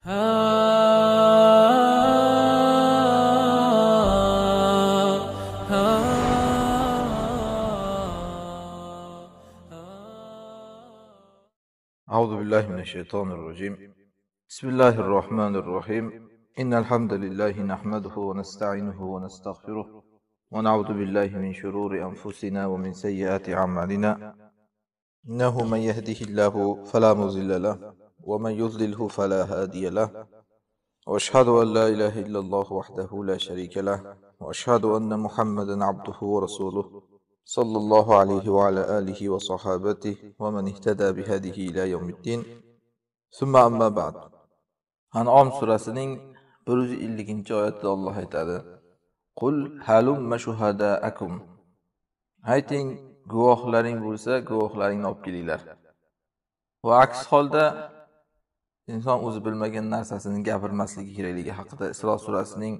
أعوذ بالله من الشيطان الرجيم بسم الله الرحمن الرحيم إن الحمد لله نحمده ونستعينه ونستغفره ونعوذ بالله من شرور أنفسنا ومن سيئات أعمالنا إنه من يهده الله فلا مضل له ومن يضلله فلا هادي له واشهد ان لا اله الا الله وحده لا شريك له واشهد ان محمدا عبده ورسوله صلى الله عليه وعلى اله وصحابته ومن اهتدى بهذه الى يوم الدين ثم اما بعد انعام surasining 150 oyatida Alloh aytadi Qul halumma shuhadaakum Ayting guvohlaring bo'lsa guvohlaringni olib kelinglar va aks holda inson o'zi bilmagan narsasini gapirmasligi kerakligi haqida isro surasining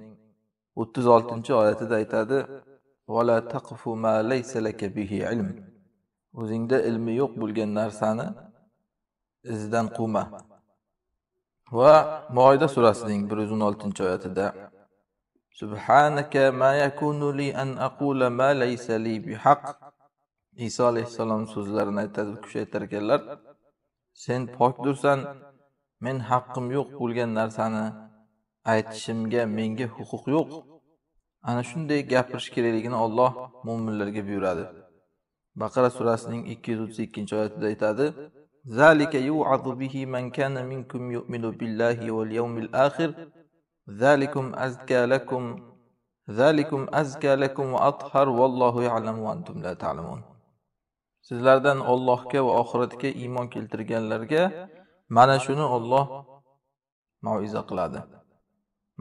o'ttiz oltinchi oyatida aytadi o'zingda ilmi yo'q bo'lgan narsani izidan quvma va moida surasining bir yuz o'n oltinchi oyatida iso alayhissalom so'zlarini aytadi u kishi aytar ekanlar sen pokdursan men haqqim yo'q bo'lgan narsani aytishimga menga huquq yo'q ana shunday gapirish kerakligini olloh mo'minlarga buyuradi baqara surasining ikki yuz o'ttiz ikkinchi oyatida aytadi ذلك يوعظ به من كان منكم يؤمن بالله واليوم الآخر ذلكم أزكى لكم ذلكم أزكى لكم وأطهر والله يعلم وأنتم لا تعلمون sizlardan Allohga va oxiratga iymon keltirganlarga mana shuni Alloh mauiza qiladi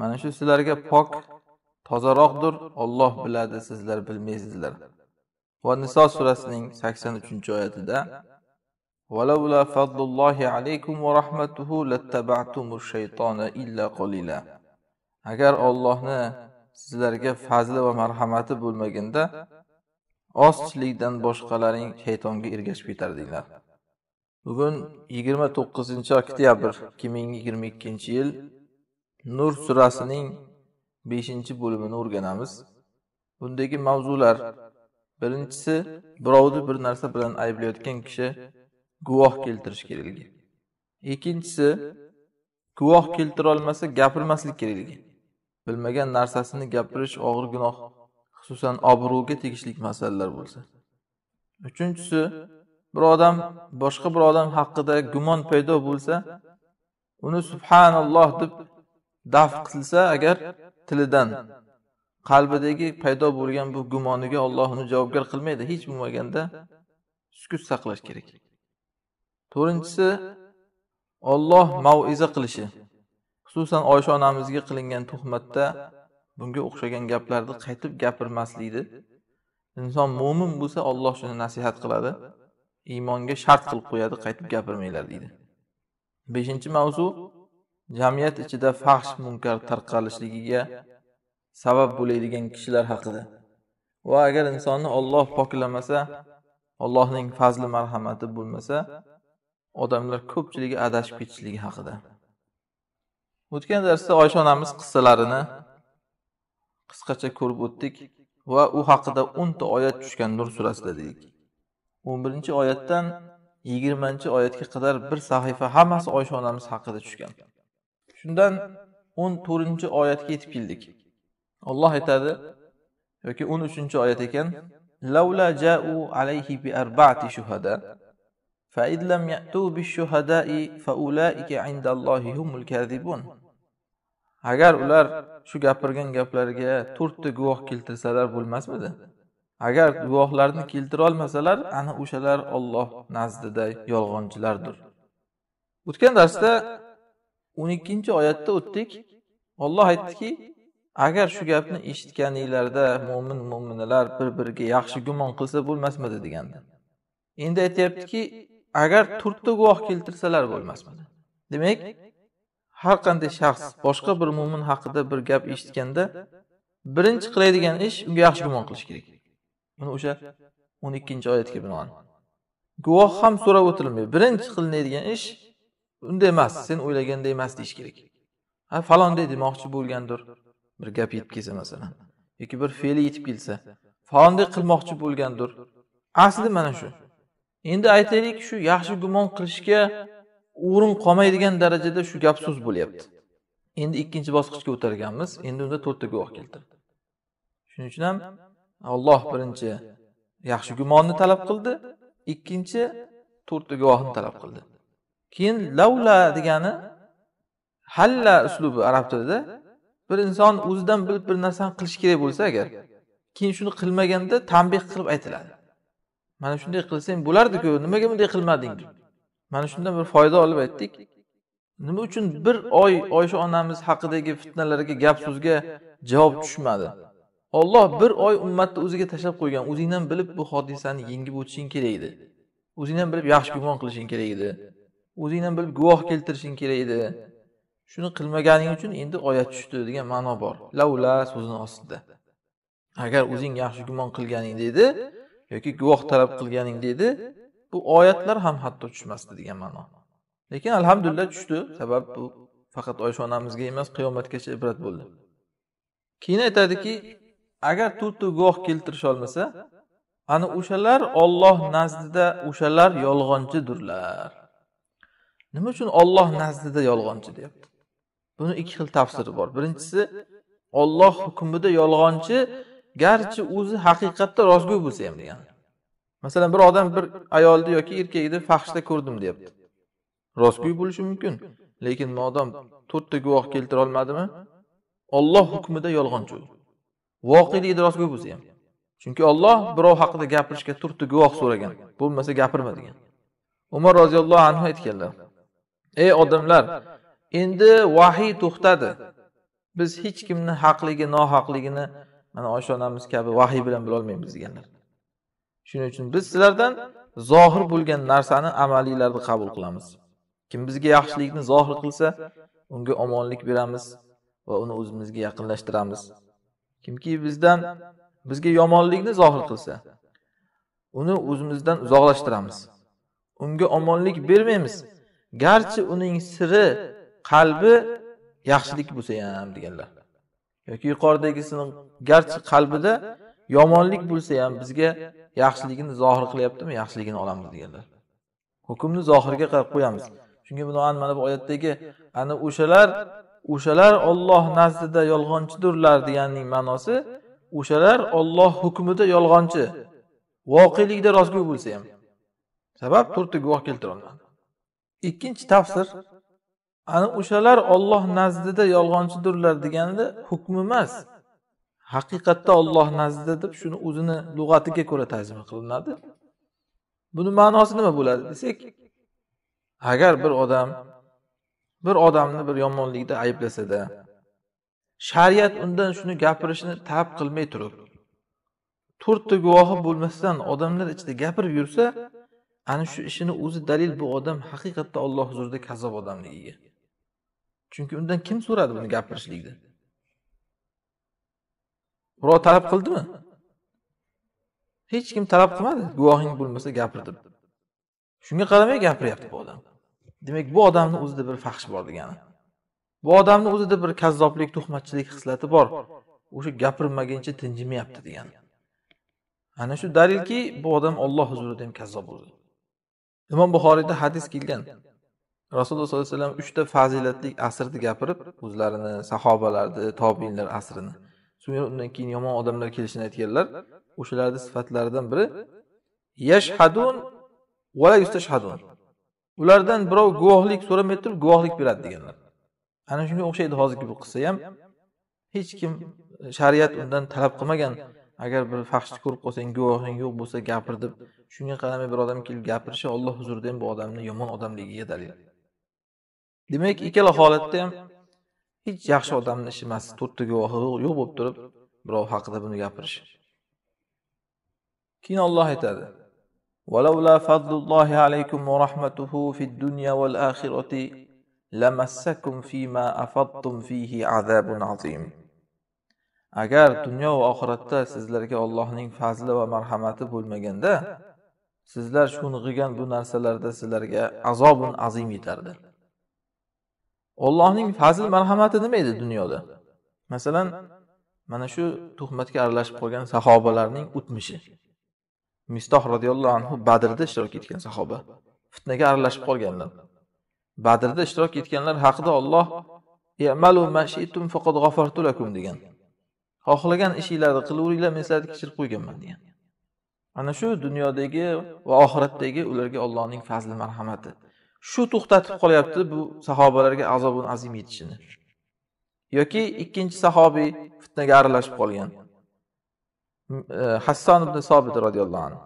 mana shu sizlarga pok tozaroqdir Alloh biladi sizlar bilmaysizlar va niso surasining sakson uchinchi oyatida agar ollohni sizlarga fazli va marhamati bo'lmaganda ozchilikdan boshqalaring shaytonga ergashib ketardinglar Bugun 29 oktyabr 2022 yil Nur surasining 5-bo'limini o'rganamiz. Bundagi mavzular birinchisi birovni bir narsa bilan ayblayotgan kishi guvoh keltirish kerakligi. Ikkinchisi guvoh keltira olmasa gapirmaslik kerakligi. Bilmagan narsasini gapirish og'ir gunoh, xususan obro'ga tegishlik masalalar bo'lsa. Uchinchisi bir odam boshqa bir odam haqida gumon paydo bo'lsa uni subhanalloh deb daf qilsa agar tilidan qalbidagi paydo bo'lgan bu gumoniga olloh uni javobgar qilmaydi hech bo'lmaganda sukut saqlash kerak to'rtinchisi olloh mauiza qilishi xususan oysha onamizga qilingan tuhmatda bunga o'xshagan gaplarni qaytib gapirmaslikni inson mo'min bo'lsa olloh shuni nasihat qiladi iymonga shart qilib qo'yadi qaytib gapirmanglar deydi beshinchi mavzu jamiyat ichida fahsh munkar tarqalishligiga sabab bo'ladigan kishilar haqida va agar insonni olloh poklamasa allohning fazli marhamati bo'lmasa odamlar ko'pchiligi adashib ketishligi haqida o'tgan darsda oysha onamiz qissalarini qisqacha ko'rib o'tdik va u haqida o'nta oyat tushgan nur surasida dedik o'n birinchi oyatdan yigirmanchi oyatga qadar bir sahifa hammasi oysha onamiz haqida tushgan shundan o'n to'rtinchi oyatga yetib keldik olloh aytadi yoki o'n uchinchi oyat ekan agar ular shu gapirgan gaplariga to'rtta guvoh keltirsalar bo'lmasmidi agar guvohlarni keltirolmasalar ana o'shalar olloh nazdida yolg'onchilardir o'tgan darsda o'n ikkinchi oyatda o'tdik olloh aytdiki agar shu gapni eshitganinglarda mo'min mo'minalar bir biriga yaxshi gumon qilsa bo'lmasmidi deganda endi aytyaptiki agar to'rtta guvoh keltirsalar bo'lmasmidi demak har qanday shaxs boshqa bir mo'min haqida bir gap eshitganda birinchi qiladigan ish unga yaxshi gumon qilish kerak buni o'sha o'n ikkinchi oyatga binoan guvoh ham so'rab o'tilmaydi birinchi qilinadigan ish unday emas sen o'ylaganday emas deyish kerak ha falonday demoqchi bo'lgandir bir gap yetib kelsa masalan yoki bir fe'li yetib kelsa falonday qilmoqchi bo'lgandir asli mana shu endi aytaylik shu yaxshi gumon qilishga o'rin qolmaydigan darajada shu gap so'z bo'lyapti endi ikkinchi bosqichga o'targanmiz endi unda to'rtta guvoh keltirdi shuning uchun ham alloh birinchi yaxshi gumonni talab qildi ikkinchi to'rtta guvohni talab qildi keyin lavla degani halla uslubi arab tilida bir inson o'zidan bilib bir narsani qilish kerak bo'lsa agar keyin shuni qilmaganda tanbeh qilib aytiladi mana shunday qilsang bo'lardiku nimaga bunday qilmading deb mana shundan bir foyda olib aytdik nima uchun bir oy oysha onamiz haqidagi fitnalarga gap so'zga javob tushmadi Alloh bir oy ummatni o'ziga tashlab qo'ygan. O'zing ham bilib bu hodisani yengib o'tishing kerak edi. O'zing ham bilib yaxshi gumon qilishing kerak edi. O'zing ham bilib guvoh keltirishing kerak edi. Shuni qilmaganing uchun endi oyat tushdi degan ma'no bor. Laula so'zini ostida. Agar o'zing yaxshi gumon qilganingda edi yoki guvoh talab qilganingda edi, bu oyatlar ham hatto tushmasdi degan ma'no. Lekin alhamdulillah tushdi. Sabab bu faqat Oysha onamizga emas, qiyomatgacha ibrat bo'ldi. Keyin aytadiki, agar to'rtta guvoh olmasa ana o'shalar olloh nazdida o'shalar yolg'onchidirlar nima uchun olloh nazdida yolg'onchi deyapti buni ikki xil tafsiri bor birinchisi olloh hukmida yolg'onchi garchi o'zi haqiqatda rostgo'y bo'lsa ham degan masalan bir odam bir ayolni yoki erkakni fahshda ko'rdim deyapti rostgo'y bo'lishi mumkin lekin modom to'rtta guvoh keltira olmadimi olloh hukmida yolg'onchi u voqeni idrosi ko'p bo'lsa ham chunki olloh birov haqida gapirishga turtdi guvoh so'ragan bo'lmasa gapirma degan umar roziyallohu anhu aytganlar ey odamlar endi vahiy to'xtadi biz hech kimni haqligi nohaqligini mana oysha onamiz kabi vahiy bilan bilolmaymiz deganlar shuning uchun biz sizlardan zohir bo'lgan narsani amaliylarni qabul qilamiz kim bizga yaxshilikni zohir qilsa unga omonlik beramiz va uni o'zimizga yaqinlashtiramiz kimki bizdan bizga yomonlikni zohir qilsa uni o'zimizdan uzoqlashtiramiz unga omonlik bermaymiz garchi uning siri qalbi yaxshilik bo'lsa ham deganlar yoki yuqoridagisini garchi qalbida yomonlik bo'lsa ham bizga yaxshiligini zohir qilyaptimi yaxshiligini olamiz deganlar hukmni zohirga qarab qo'yamiz shunga binoan mana bu oyatdagi ana o'shalar o'shalar Alloh nazdida yolg'onchidirlar deganning ma'nosi o'shalar Alloh hukmida yolg'onchi. Voqelikda rostgo'y bo'lsa ham. Sabab to'rtta guvoh keltiriladi. Ikkinchi tafsir ana o'shalar Alloh nazdida yolg'onchidirlar deganda hukm emas. Haqiqatda Alloh nazdida deb shuni o'zini lug'atiga ko'ra tarjima qilinadi. Buni ma'nosi nima bo'ladi desak, agar bir odam bir odamni bir yomonlikda ayblasada shariat undan shuni gapirishni tab qilmay turib to'rtta guvohi bo'lmasdan odamlar ichida gapirib yursa ana shu ishini o'zi dalil bu odam haqiqatda olloh huzurida kazzob odamligiga chunki undan kim so'radi buni gapirishlikni birov talab qildimi hech kim talab qilmadi guvohing bo'lmasa gapir deb shunga qaramay gapiryapti bu odam demak bu odamni o'zida bir fahsh bor degani bu odamni o'zida bir kazzoblik tuhmatchilik xislati bor o'sha gapirmaguncha tinjimayapti degani ana shu dalilki bu odam olloh huzurida ham kazzob bo'ldi imom buxoriyda hadis kelgan rasululloh sollallohu alayhi vasallam uchta fazilatli asrni gapirib o'zlarini sahobalarni tobiinlar asrini so'ngra undan keyin yomon odamlar kelishini aytganlar o'shalarni sifatlaridan biri yashhadun va yustashhadun ulardan birov guvohlik so'ramay turib guvohlik beradi deganlar ana shunga o'xshaydi hozirgi bu qissa ham hech kim shariat undan talab qilmagan agar bir faxshni ko'rib qolsang guvohing yo'q bo'lsa gapir deb shunga qaramay bir odam kelib gapirishi olloh huzurida ham bu odamni yomon odamligiga dalil demak ikkala holatda ham hech yaxshi odamni ishi emas to'rtta guvohi yo'q bo'lib turib birov haqida buni gapirish keyin olloh aytadi ولولا فضل الله عليكم ورحمته في الدنيا والآخرة لمسكم فيما أفضتم فيه عذاب عظيم agar dunyo va oxiratda sizlarga Allohning fazli va marhamati bo'lmaganda sizlar sho'ng'igan bu narsalarda sizlarga azobun azim yetardi Allohning fazl marhamati nima edi dunyoda masalan mana shu tuhmatga aralashib qolgan sahobalarning o'tmishi Mistoh roziyallohu anhu Badrda ishtirok etgan sahoba. Fitnaga aralashib qolganlar. Badrda ishtirok etganlar haqida Alloh "Ya'malu faqad degan. Xohlagan ishinglarni qilaveringlar, men sizlarni kechirib qo'yganman degan. Ana shu dunyodagi va oxiratdagi ularga Allohning fazli marhamati. Shu to'xtatib qolyapti bu sahobalarga azobun azim yetishini. yoki ikkinchi sahobiy fitnaga aralashib qolgan Э, hasson ibn sobit roziyallohu anhu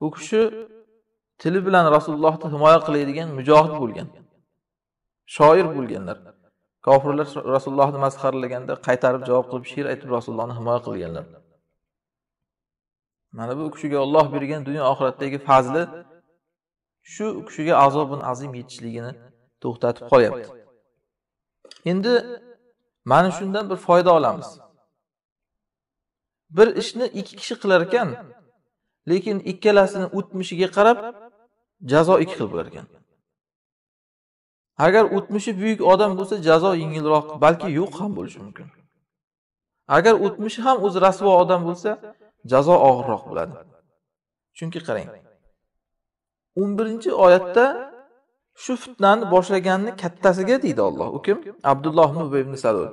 bu kishi tili bilan rasulullohni himoya qiladigan mujohid bo'lgan shoir bo'lganlar kofirlar rasulullohni masxaralaganda qaytarib javob qilib she'r aytib rasulullohni himoya qilganlar mana bu kishiga olloh bergan dunyo oxiratdagi fazli shu kishiga azobun azim yetishligini to'xtatib qolyapti endi mana shundan bir foyda olamiz bir ishni ikki kishi qilar ekan lekin ikkalasini o'tmishiga qarab jazo ikki xil bo'lar ekan agar o'tmishi buyuk odam bo'lsa jazo yengilroq balki yo'q ham bo'lishi mumkin agar o'tmishi ham o'zi rasvo odam bo'lsa jazo og'irroq bo'ladi chunki qarang o'n birinchi oyatda shu fitnani boshlaganni kattasiga deydi olloh u kim abdulloh ibn salul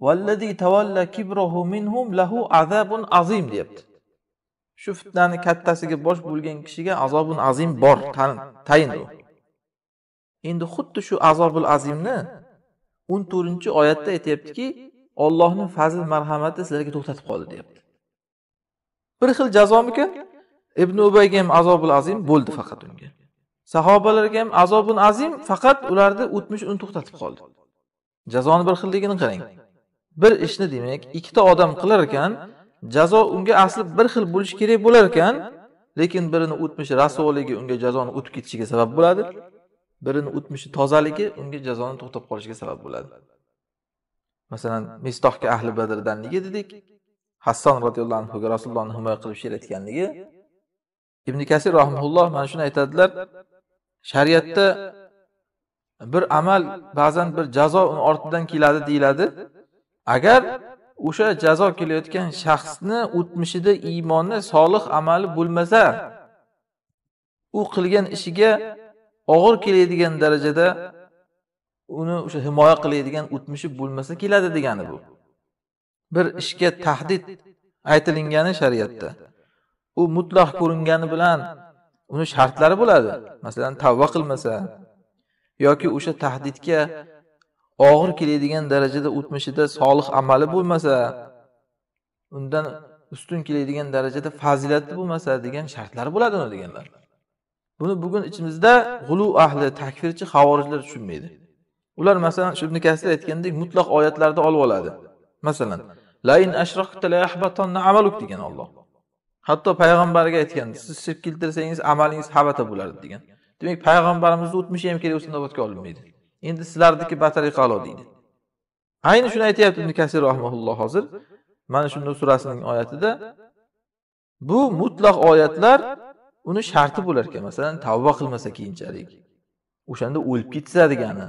deyapti shu fitnani kattasiga bosh bo'lgan kishiga azobun azim bor tayin u endi xuddi shu azobul azimni o'n to'rtinchi oyatda aytyaptiki ollohni fazl marhamati sizlarga to'xtatib qoldi deyapti bir xil jazomikan ibn ubayga ham azobul azim bo'ldi faqat unga sahobalarga ham azobun azim faqat ularni o'tmish uni to'xtatib qoldi jazoni bir xilligini qarang bir ishni demak ikkita odam qilar ekan jazo unga asli bir xil bo'lishi kerak bo'lar ekan lekin birini o'tmishi rasvoligi unga jazoni o'tib ketishiga sabab bo'ladi birini o'tmishi tozaligi unga jazoni to'xtab qolishiga sabab bo'ladi masalan mistohga ahli badrdanligi dedik hasson roziyallohu anhuga rasulullohni himoya qilib she'r aytganligi ibn kasir rahimulloh mana shuni aytadilar shariatda bir amal ba'zan bir jazo uni ortidan keladi deyiladi agar o'sha jazo kelayotgan shaxsni o'tmishida iymoni solih amali bo'lmasa u qilgan ishiga og'ir keladigan darajada uni o'sha himoya qiladigan o'tmishi bo'lmasa keladi degani bu bir ishga tahdid aytilingani shariatda u mutlaq ko'ringani bilan uni shartlari bo'ladi masalan tavba qilmasa yoki o'sha tahdidga og'ir keladigan darajada o'tmishida solih amali bo'lmasa undan ustun keladigan darajada fazilati bo'lmasa degan shartlar bo'ladi uni deganlar buni bugun ichimizda g'ulu ahli takfirchi havorijlar tushunmaydi ular masalan shu ibn aytgandek mutlaq oyatlarni olib oladi masalan lain amaluk degan olloh hatto payg'ambarga aytgan siz shirk keltirsangiz amalingiz habata bo'lardi degan demak payg'ambarimizni o'tmishi ham kelgusida inobatga olinmaydi endi sizlarniki batariqa qalo deydi ayni shuni aytyapti ibn kasir rahmaulloh hozir mana shu nur surasining oyatida bu mutlaq oyatlar uni sharti bo'lar ekan masalan tavba qilmasa keyinchalik o'shanda o'lib ketsa degani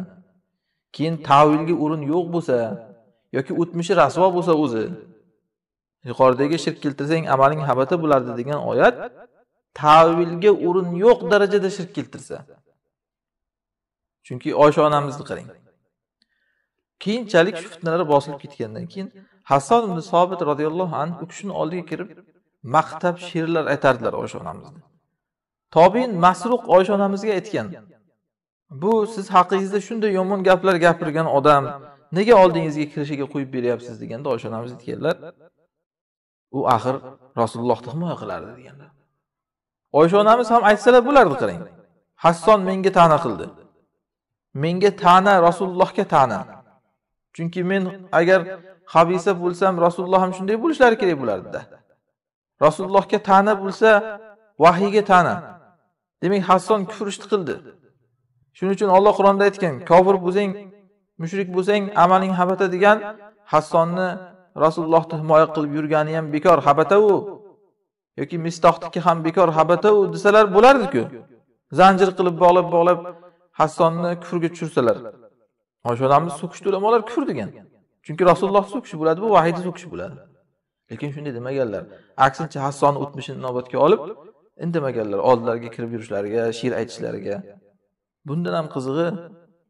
keyin tavilga o'rin yo'q bo'lsa yoki o'tmishi rasvo bo'lsa o'zi yuqoridagi shirk keltirsang amaling habata bo'lardi degan oyat tavilga o'rin yo'q darajada shirk keltirsa chunki oysha onamizni qarang keyinchalik shu fitnalar bosilib ketgandan keyin hasson ibn sobit roziyallohu anhu u kishini oldiga kirib maqtab she'rlar aytardilar oysha onamizni tobin masruq oysha onamizga aytgan bu siz haqingizda shunday yomon gaplar gapirgan odam nega oldingizga kirishiga qo'yib beryapsiz deganda oysha onamiz aytganlar u axir rasulullohni himoya qilardi deganlar oysha onamiz ham aytsalar bo'lardi qarang hasson menga ta'na qildi menga ta'na rasulullohga ta'na chunki men agar habisa bo'lsam rasululloh ham shunday bo'lishlari kerak bo'lardida rasulullohga ta'na bo'lsa vahiyga ta'na demak hasson kufr ishni qildi shuning uchun olloh qur'onda aytgan kofir bo'lsang mushrik bo'lsang amaling habata degan hassonni rasulullohni himoya qilib yurgani ham bekor habata u yoki mistohniki ham bekor habata u desalar bo'lardiku zanjir qilib bog'lab bog'lab hassonni kufrga tushirsalar osha odamni so'kishni ulamolar kufr degan chunki rasululloh so'kishi bo'ladi bu vahiyni so'kishi bo'ladi lekin shunday demaganlar aksincha hassonni o'tmishini inobatga olib indamaganlar oldilariga kirib yurishlariga she'r aytishlariga bundan ham qizig'i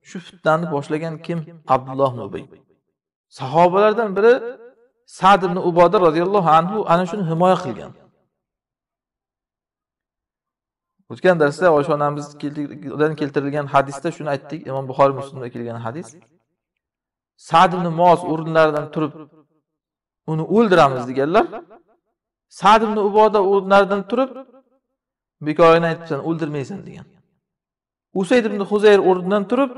shu fitnani boshlagan kim abdulloh mubiy sahobalardan biri sad ibn uboda roziyallohu anhu ana shuni himoya qilgan O'tgan darsda Oysha onamizdan keltirilgan hadisda shuni aytdik, Imom Buxoriy Muslimda kelgan hadis. Sa'd ibn moz o'rinlaridan turib uni o'ldiramiz deganlar. Sa'd ibn Uboda o'rinlaridan turib bekorini aytibsan, o'ldirmaysan degan. Usayd ibn Huzayr o'rnidan turib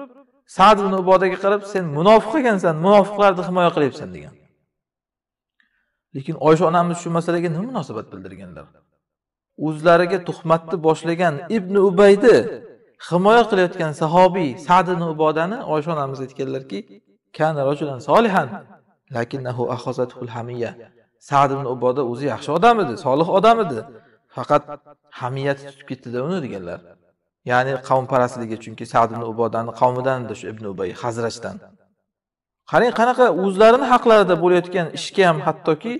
Sa'd ibn Ubodaga qarab, sen munofiq ekansan, munofiqlarni himoya qilyapsan degan. Lekin Oysha onamiz shu masalaga nima munosabat bildirganlar? o'zlariga tuhmatni boshlagan ibn ubaydi himoya qilayotgan sahobiy sad ubodani oysha onamiz aytganlarki kana sad ibn uboda o'zi yaxshi odam edi solih odam edi faqat hamiyati tutib ketdida uni deganlar ya'ni qavmparastligi chunki sad ibn ubodani edi shu ibn ubay hazrachdan qarang qanaqa o'zlarini haqlarida bo'layotgan ishga ham hattoki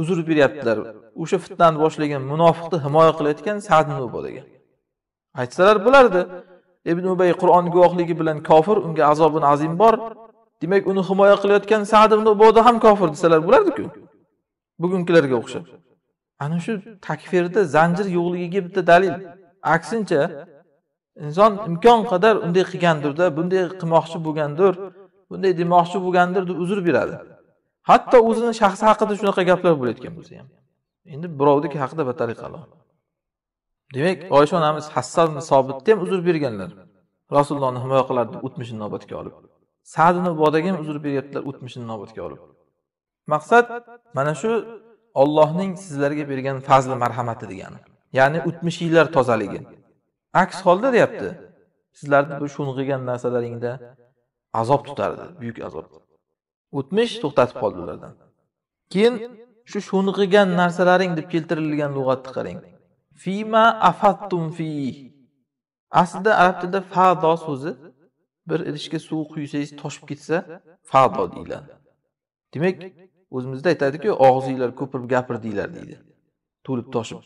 uzr beryaptilar o'sha fitnani boshlagan munofiqni himoya qilayotgan sad ibn aytsalar bo'lardi ibn ubay qur'on guvohligi bilan kofir unga azobun azim bor demak uni himoya qilayotgan sad ibn ham kofir desalar bo'lardiku bugungilarga o'xshab ana shu takfirda zanjir yo'qligiga bitta dalil aksincha inson imkon qadar unday qilgandirda bunday qilmoqchi bo'lgandir bunday demoqchi bo'lgandir deb uzr beradi hatto o'zini shaxsi haqida shunaqa gaplar bo'layotgan bo'lsa ham endi birovniki haqida batari qalo demak oysha onamiz hassan sobitni ham uzr berganlar rasulullohni himoya qiladi deb o'tmishini inobatga olib sad bodaga ham uzr beryaptilar o'tmishini inobatga olib maqsad mana shu ollohning sizlarga bergan fazli marhamati degani ya'ni o'tmishinglar tozaligi aks holda deyapti sizlarni bu sho'ng'igan narsalaringda azob tutardi buyuk azob o'tmish to'xtatib qoldi ulardan keyin shu sho'ng'igan narsalaring deb keltirilgan lug'atni qarang fima afattum fi aslida arab tilida fado so'zi bir idishga suv quysangiz toshib ketsa fado deyiladi demak o'zimizda aytadiku og'zinglar ko'pirib gapirdinglar deydi to'lib toshib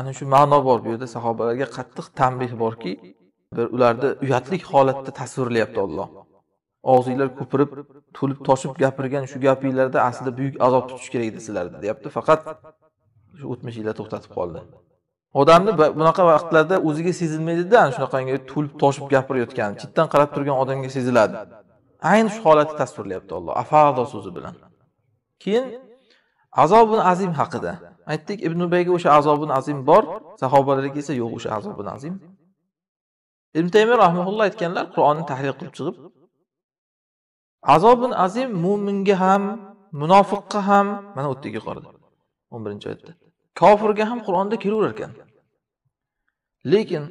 ana shu ma'no bor bu yerda sahobalarga qattiq tanbeh borki bir ularni uyatlik holatda tasvirlayapti olloh og'zinglar ko'pirib to'lib toshib gapirgan shu gapinglarda aslida buyuk azob tutish kerak edi sizlarni deyapti faqat shu o'tmishinglar to'xtatib qoldi odamni bunaqa vaqtlarda o'ziga sezilmaydida shunaqangi to'lib toshib gapirayotgani chetdan qarab turgan odamga seziladi ayni shu holatni tasvirlayapti olloh afado so'zi bilan keyin azobun azim haqida aytdik ibn ubayga o'sha azobun azim bor sahobalarga esa yo'q o'sha azobun azim ibn taymiy rahmaulloh aytganlar qur'onni tahlil qilib chiqib azobun azim mo'minga ham munofiqqa ham mana u yerdagi yuqorida o'n birinchi oyatda kofirga ham qur'onda kelaverar ekan lekin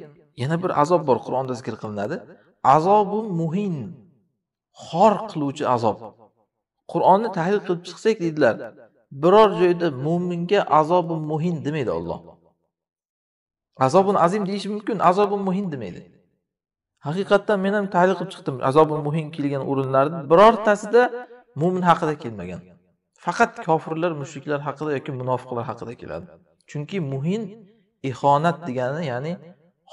yana bir azob bor qur'onda zikr qilinadi azobu muhin xor qiluvchi azob qur'onni tahlil qilib chiqsak deydilar biror joyda mo'minga azobi muhin demaydi olloh azobun azim deyishi mumkin azobun muhin demaydi haqiqatdan men ham tahlil qilib chiqdim azobi muhim kelgan o'rinlarni birortasida mo'min haqida kelmagan faqat kofirlar mushriklar haqida yoki munofiqlar haqida keladi chunki muhin ihonat degani ya'ni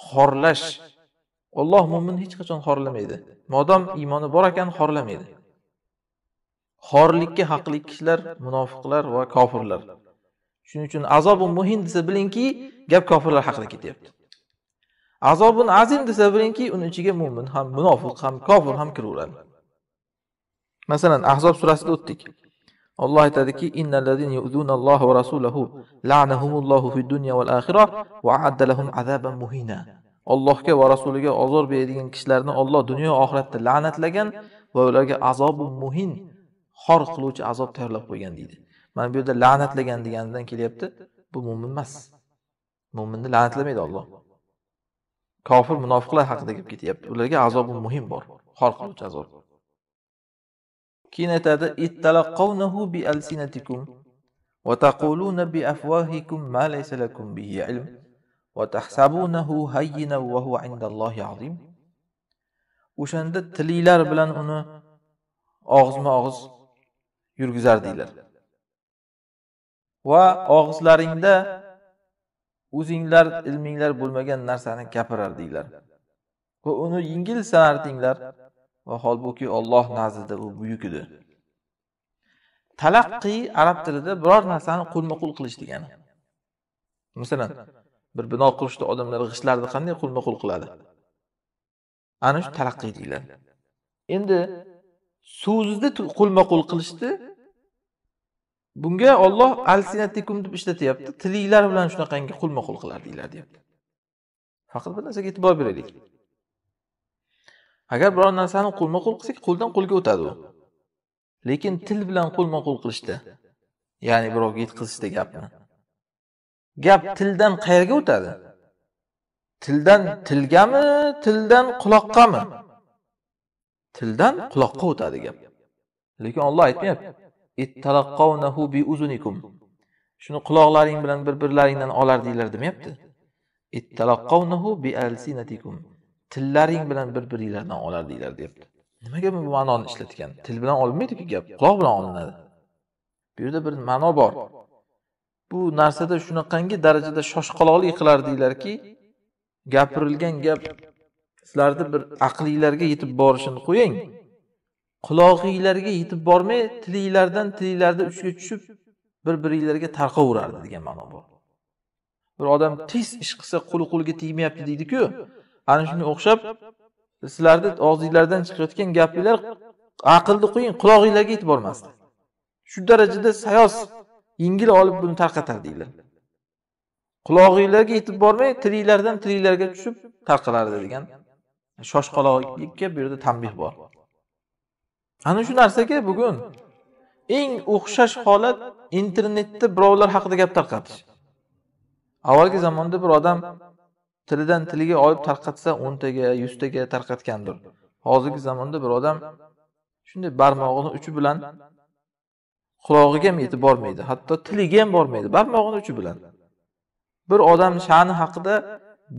xorlash olloh mo'minni hech qachon xorlamaydi modom iymoni bor ekan xorlamaydi xorlikka haqli kishilar munofiqlar va kofirlar shuning uchun azobi muhin desa bilingki gap kofirlar haqida ketyapti azobun azim desa bilingki uni ichiga mo'min ham munofiq ham kofir ham kiraveradi masalan ahzob surasida o'tdik alloh aytadiki innallazina va la'nahumullohu fid dunya azaban muhina Allohga va rasuliga ozor beradigan kishilarni Alloh dunyo oxiratda la'natlagan va ularga azobi muhin xor qiluvchi azob tayyorlab qo'ygan deydi mana bu yerda la'natlagan deganidan kelyapti bu mo'min emas mo'minni la'natlamaydi Alloh kofir munofiqlar haqida gap ketyapti ularga azobi muhim bor xor qiluvchi azob keyin aytadi ittalaqqawnahu bi alsinatikum wa taquluna bi afwahikum ma laysa lakum bihi ilm va tahsabunahu hayyinan wa huwa indallohi azim o'shanda tilinglar bilan uni og'izma og'iz yurgizardinglar va og'izlaringda o'zinglar ilminglar bo'lmagan narsani gapirardinglar va uni yengil sanardinglar va holbuki Alloh nazdida u buyuk edi talaqqiy arab tilida biror narsani qo'lma qo'l qilish degani masalan bir bino qurishda odamlar g'ishtlarni qanday qo'lma qo'l qiladi ana shu talaqqiy deyiladi endi so'zni qo'lma qo'l qilishni bunga olloh alsinatikum deb ishlatyapti tilinglar bilan shunaqangi qulma qul qilar deyiladi deyapti faqat bir narsaga e'tibor beraylik agar biror narsani qulma qul qilsak qo'ldan qo'lga o'tadi u lekin til bilan qo'lma qo'l qilishda ya'ni birovga yetkazishda gapni gap tildan qayerga o'tadi tildan tilgami tildan quloqqami tildan quloqqa o'tadi gap lekin olloh aytmayapti Shuni quloqlaring bilan bir-birlaringdan olardinglar demayapti. Tillaring bilan bir-biringlardan olardinglar deyapti. Nimaga bu ma'noni ishlatgan? Til bilan olinmaydiku gap, quloq bilan olinadi. Bu yerda bir ma'no bor. Bu narsada shunaqangi darajada shoshqaloqlik qilardinglarki, gapirilgan gap sizlarni bir aqlinglarga yetib borishini qo'ying. qulog'inglarga yetib bormay tilinglardan tilinglarni uchga tushib bir biringlarga tarqaverardi degan ma'no bor bir odam tez ish qilsa qo'li qo'liga tegmayapti deydiku ana shunga o'xshab sizlarni og'zinglardan chiqayotgan gapinglar aqlni qo'ying qulog'inglarga yetib bormasdi shu darajada sayoz yengil olib buni tarqatardinglar qulog'inglarga yetib bormay tilinglardan tilinglarga tushib tarqalardi degan shoshqaloqlikka bu yerda tanbeh bor ana shu narsaga bugun eng o'xshash holat internetda birovlar haqida gap tarqatish avvalgi zamonda bir odam tilidan tiliga olib tarqatsa o'ntaga yuztaga tarqatgandir hozirgi zamonda bir odam shunday barmog'ini uchi bilan qulog'iga ham yetib bormaydi hatto tiliga ham bormaydi barmog'ini uchi bilan bir odam sha'ni haqida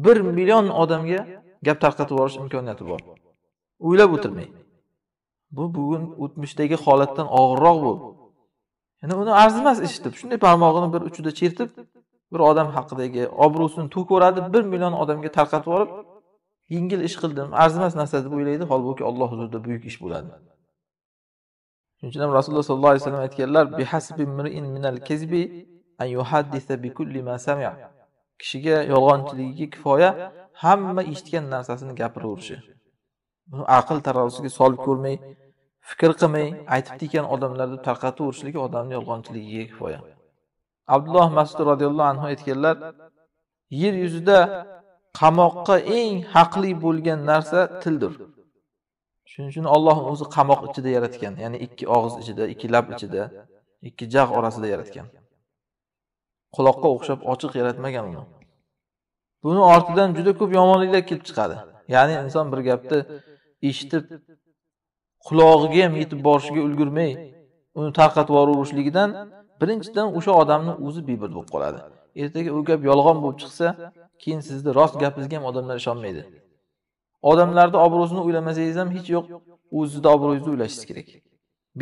bir million odamga gap tarqatib yuborish imkoniyati bor o'ylab o'tirmang bu bugun o'tmishdagi holatdan og'irroq bu ya'ni uni arzimas ish deb shunday barmog'ini bir uchida chertib bir odam haqidagi obro'sini to'kiboradi bir million odamga tarqatib yuborib yengil ish qildim arzimas narsa deb o'ylaydi holbuki olloh huzurida buyuk ish bo'ladi shuning uchun ham rasululloh sollallohu alayhi vasallam aytganlar kishiga yolg'onchiligiga kifoya hamma eshitgan narsasini gapiraverishi buni aql tarozusiga solib ko'rmay fikr qilmay aytib degan odamlarni tarqataverishlik odamni yolg'onchiligiga kifoya abdulloh masud roziyallohu anhu aytganlar yer yuzida qamoqqa eng haqli bo'lgan narsa tildir shuning uchun olloh o'zi qamoq ichida yaratgan ya'ni ikki og'iz ichida ikki lab ichida ikki jag' orasida yaratgan quloqqa o'xshab ochiq yaratmagan uni buni ortidan juda ko'p yomonliklar kelib chiqadi ya'ni inson bir gapni eshitib qulog'iga ham yetib borishiga ulgurmay uni tarqatib yuborishligidan birinchidan o'sha odamni o'zi bebird bo'lib qoladi ertaga u gap yolg'on bo'lib chiqsa keyin sizni rost gapingizga ham odamlar ishonmaydi odamlarni obro'sini o'ylamasangiz ham hech yo'q o'zizni obro'yingizni o'ylashingiz kerak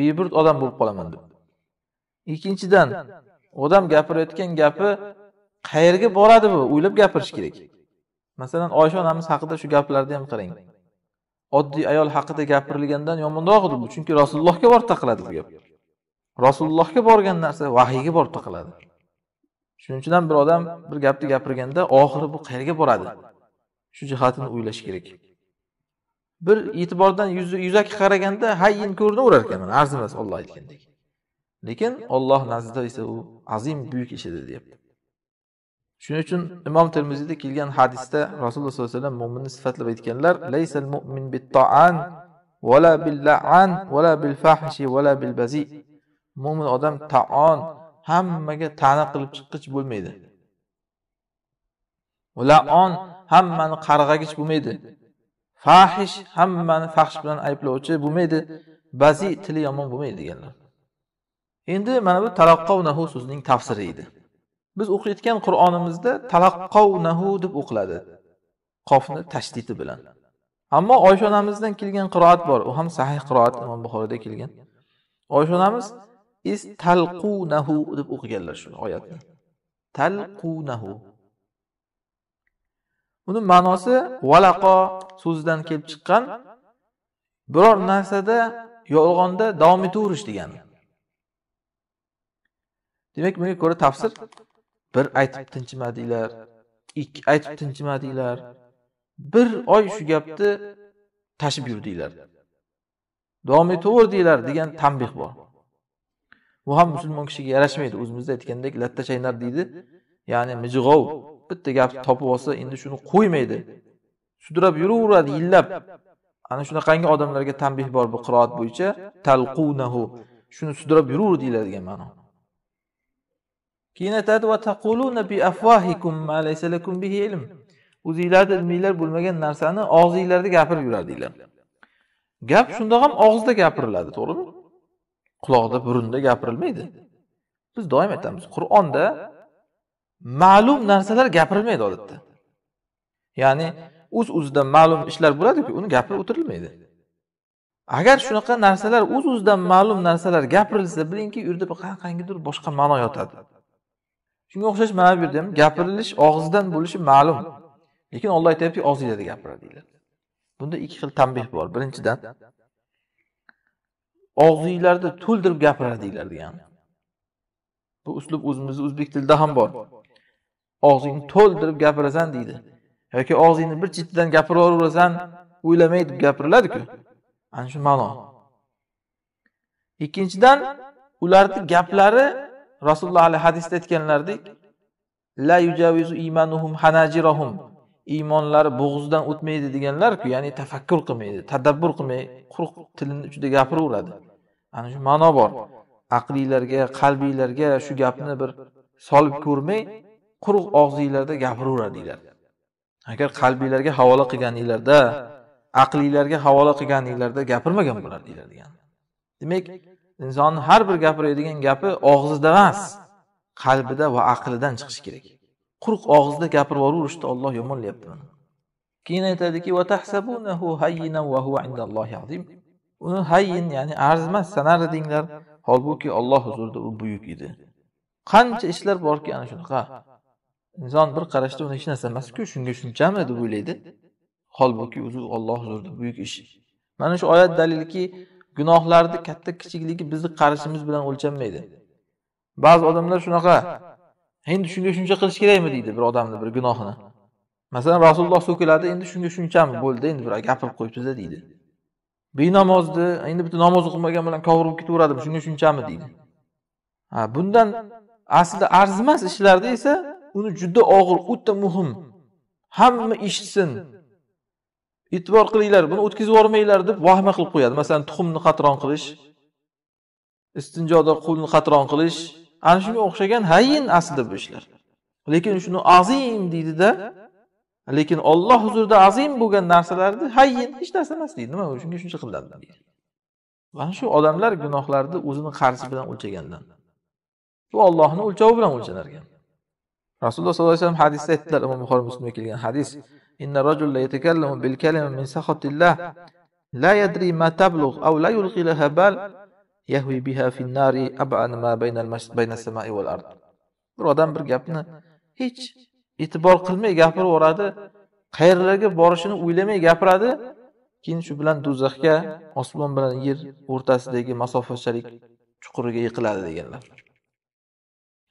bebird odam bo'lib qolaman deb ikkinchidan odam gapirayotgan gapi qayerga boradi bu o'ylab gapirish kerak masalan oysha onamiz haqida shu gaplarni ham qarang oddiy ayol haqida gapirilgandan yomonroq edi bu chunki rasulullohga borib taqiladi bu gap rasulullohga borgan narsa vahiyga borib taqiladi shuning uchun ham bir odam bir gapni gapirganda oxiri bu qayerga boradi shu jihatini o'ylash kerak bir e'tibordan yuzaki qaraganda hayyin ko'rinaverar ekan arzimas olloh aytgandek lekin olloh nazdida esa u azim buyuk ish edi deyapti shuning uchun imom termiziyda kelgan hadisda rasululloh sollallohu alayhi vasallam mo'minni sifatlab aytganlar laysal mu'min bittoan vala bil la'an vala bil fahshi vala bil bazi mo'min odam taon hammaga ta'na qilib chiqqich bo'lmaydi laon hammani qarg'agich bo'lmaydi fahish hammani fahsh bilan ayblovchi bo'lmaydi bazi tili yomon bo'lmaydi deganlar endi mana bu taloqqovnahu so'zining tafsiri edi biz o'qiyotgan qur'onimizda talaqqovnahu deb o'qiladi qofni tashdidi bilan ammo oysha onamizdan kelgan qiroat bor u ham sahih qiroat imom buxoriyda kelgan oysha onamiz istalqunahu deb o'qiganlar shu oyatni talqunahu uni ma'nosi valaqo so'zidan kelib chiqqan biror narsada yolg'onda davom etaverish degani demak bunga ko'ra tafsir bir aytib tinchimadinglar ikki aytib tinchimadinglar bir oy shu gapni tashib yurdinglar davom etaverdinglar degan tanbeh bor bu ham musulmon kishiga yarashmaydi o'zimizda aytgandek latta chaynar deydi ya'ni mijg'ov bitta gapni topib olsa endi shuni qo'ymaydi sudrab yuraveradi yillab ana shunaqangi odamlarga tanbeh bor bu qiroat bo'yicha talqunahu shuni sudrab yuraver deyiladigan ma'no keyin aytadi va taquluna bi afwahikum ilm ilminglar bo'lmagan narsani og'zinglarda gapirib yuradinglar gap shundoq ham og'izda gapiriladi to'g'rimi quloqda burunda gapirilmaydi biz doim aytamiz qur'onda ma'lum narsalar gapirilmaydi odatda ya'ni o'z uz o'zidan ma'lum ishlar bo'ladiku uni gapirib o'tirilmaydi agar shunaqa narsalar o'z uz o'zidan ma'lum narsalar gapirilsa bilingki u yerda qanaqangidir boshqa ma'no yotadi shunga o'xshash mana bu yerda ham gapirilish og'izdan bo'lishi ma'lum lekin olloh aytyaptiki og'zinglarda gapir deyiladi bunda ikki xil tanbeh bor birinchidan og'zinglarni to'ldirib gapir deyiladi degani bu uslub o'zimizni o'zbek tilida ham bor og'zingni to'ldirib gapirasan deydi yoki og'zingni bir chetidan gapiraverasan o'ylamay deb gapiriladiku ana shu ma'no ikkinchidan ularni gaplari rasululloh hali hadisda aytganlaridek la yujavizu imanuhum hanajirahum iymonlari bo'g'izdan o'tmaydi deganlarku ya'ni tafakkur qilmaydi tadabbur qilmay quruq tilini uchida gapiraveradi ana shu ma'no bor aqlinglarga qalbinglarga shu gapni bir solib ko'rmay quruq og'zinglarda gapiraveradinglar agar qalbinglarga havola qilganinglarda aqlinglarga havola qilganinglarda gapirmagan bo'lardinglar degan demak insonni har bir gapiradigan gapi og'zida emas qalbida va aqlidan chiqishi kerak quruq og'izda gapirib yuborishni olloh yomonlayapti keyin aytadiki uni hayin ya'ni arzimas sanar edinglar holbuki olloh huzurida u buyuk edi qancha ishlar borki ana shunaqa inson bir qarashda uni hech narsa emasku shunga shunchami deb o'ylaydi holbuki o'zi olloh huzurida buyuk ish mana shu oyat dalilki gunohlarni katta kichikligi bizni qarishimiz bilan o'lchanmaydi ba'zi odamlar shunaqa endi shunga shuncha qilish kerakmi deydi bir odamni bir gunohini masalan rasululloh so'kiladi endi shunga shunchami bo'ldi endi bir gapirib qo'yibdida deydi benamozni endi bitta namoz o'qimagan bilan kofir bo'lib ketaveradim shunga shunchami deydi ha bundan aslida arzimas ishlarda esa uni juda og'ir o'ta muhim hamma eshitsin e'tibor qilinglar buni o'tkazib yubormanglar deb vahima qilib qo'yadi masalan tuxumni qatron qilish istinjoda qulni qatron qilish ana shunga o'xshagan hayyin aslida bu ishlar lekin shuni azim deydida lekin olloh huzurida azim bo'lgan narsalarni hayyin hech narsa emas deydi nima shunga shuncha qilinadi deydi mana shu odamlar gunohlarni o'zini qarzi bilan o'lchagandan bu ollohni o'lchovi bilan o'lchanar ekan rasululloh sollallohu alayhi vasallam hadisda aytdilar imom buxoriy muslimga kelgan hadis إن الرجل يتكلم بالكلمة من سخط الله لا يدري ما تبلغ أو لا يلقي لها بال يهوي بها في النار أبعد ما بين المش... بين السماء والأرض bir odam bir gapni hech e'tibor qilmay gapiraveradi qayerlarga borishini o'ylamay gapiradi keyin shu bilan do'zaxga osmon bilan yer o'rtasidagi masofachalik chuquriga yiqiladi deganlar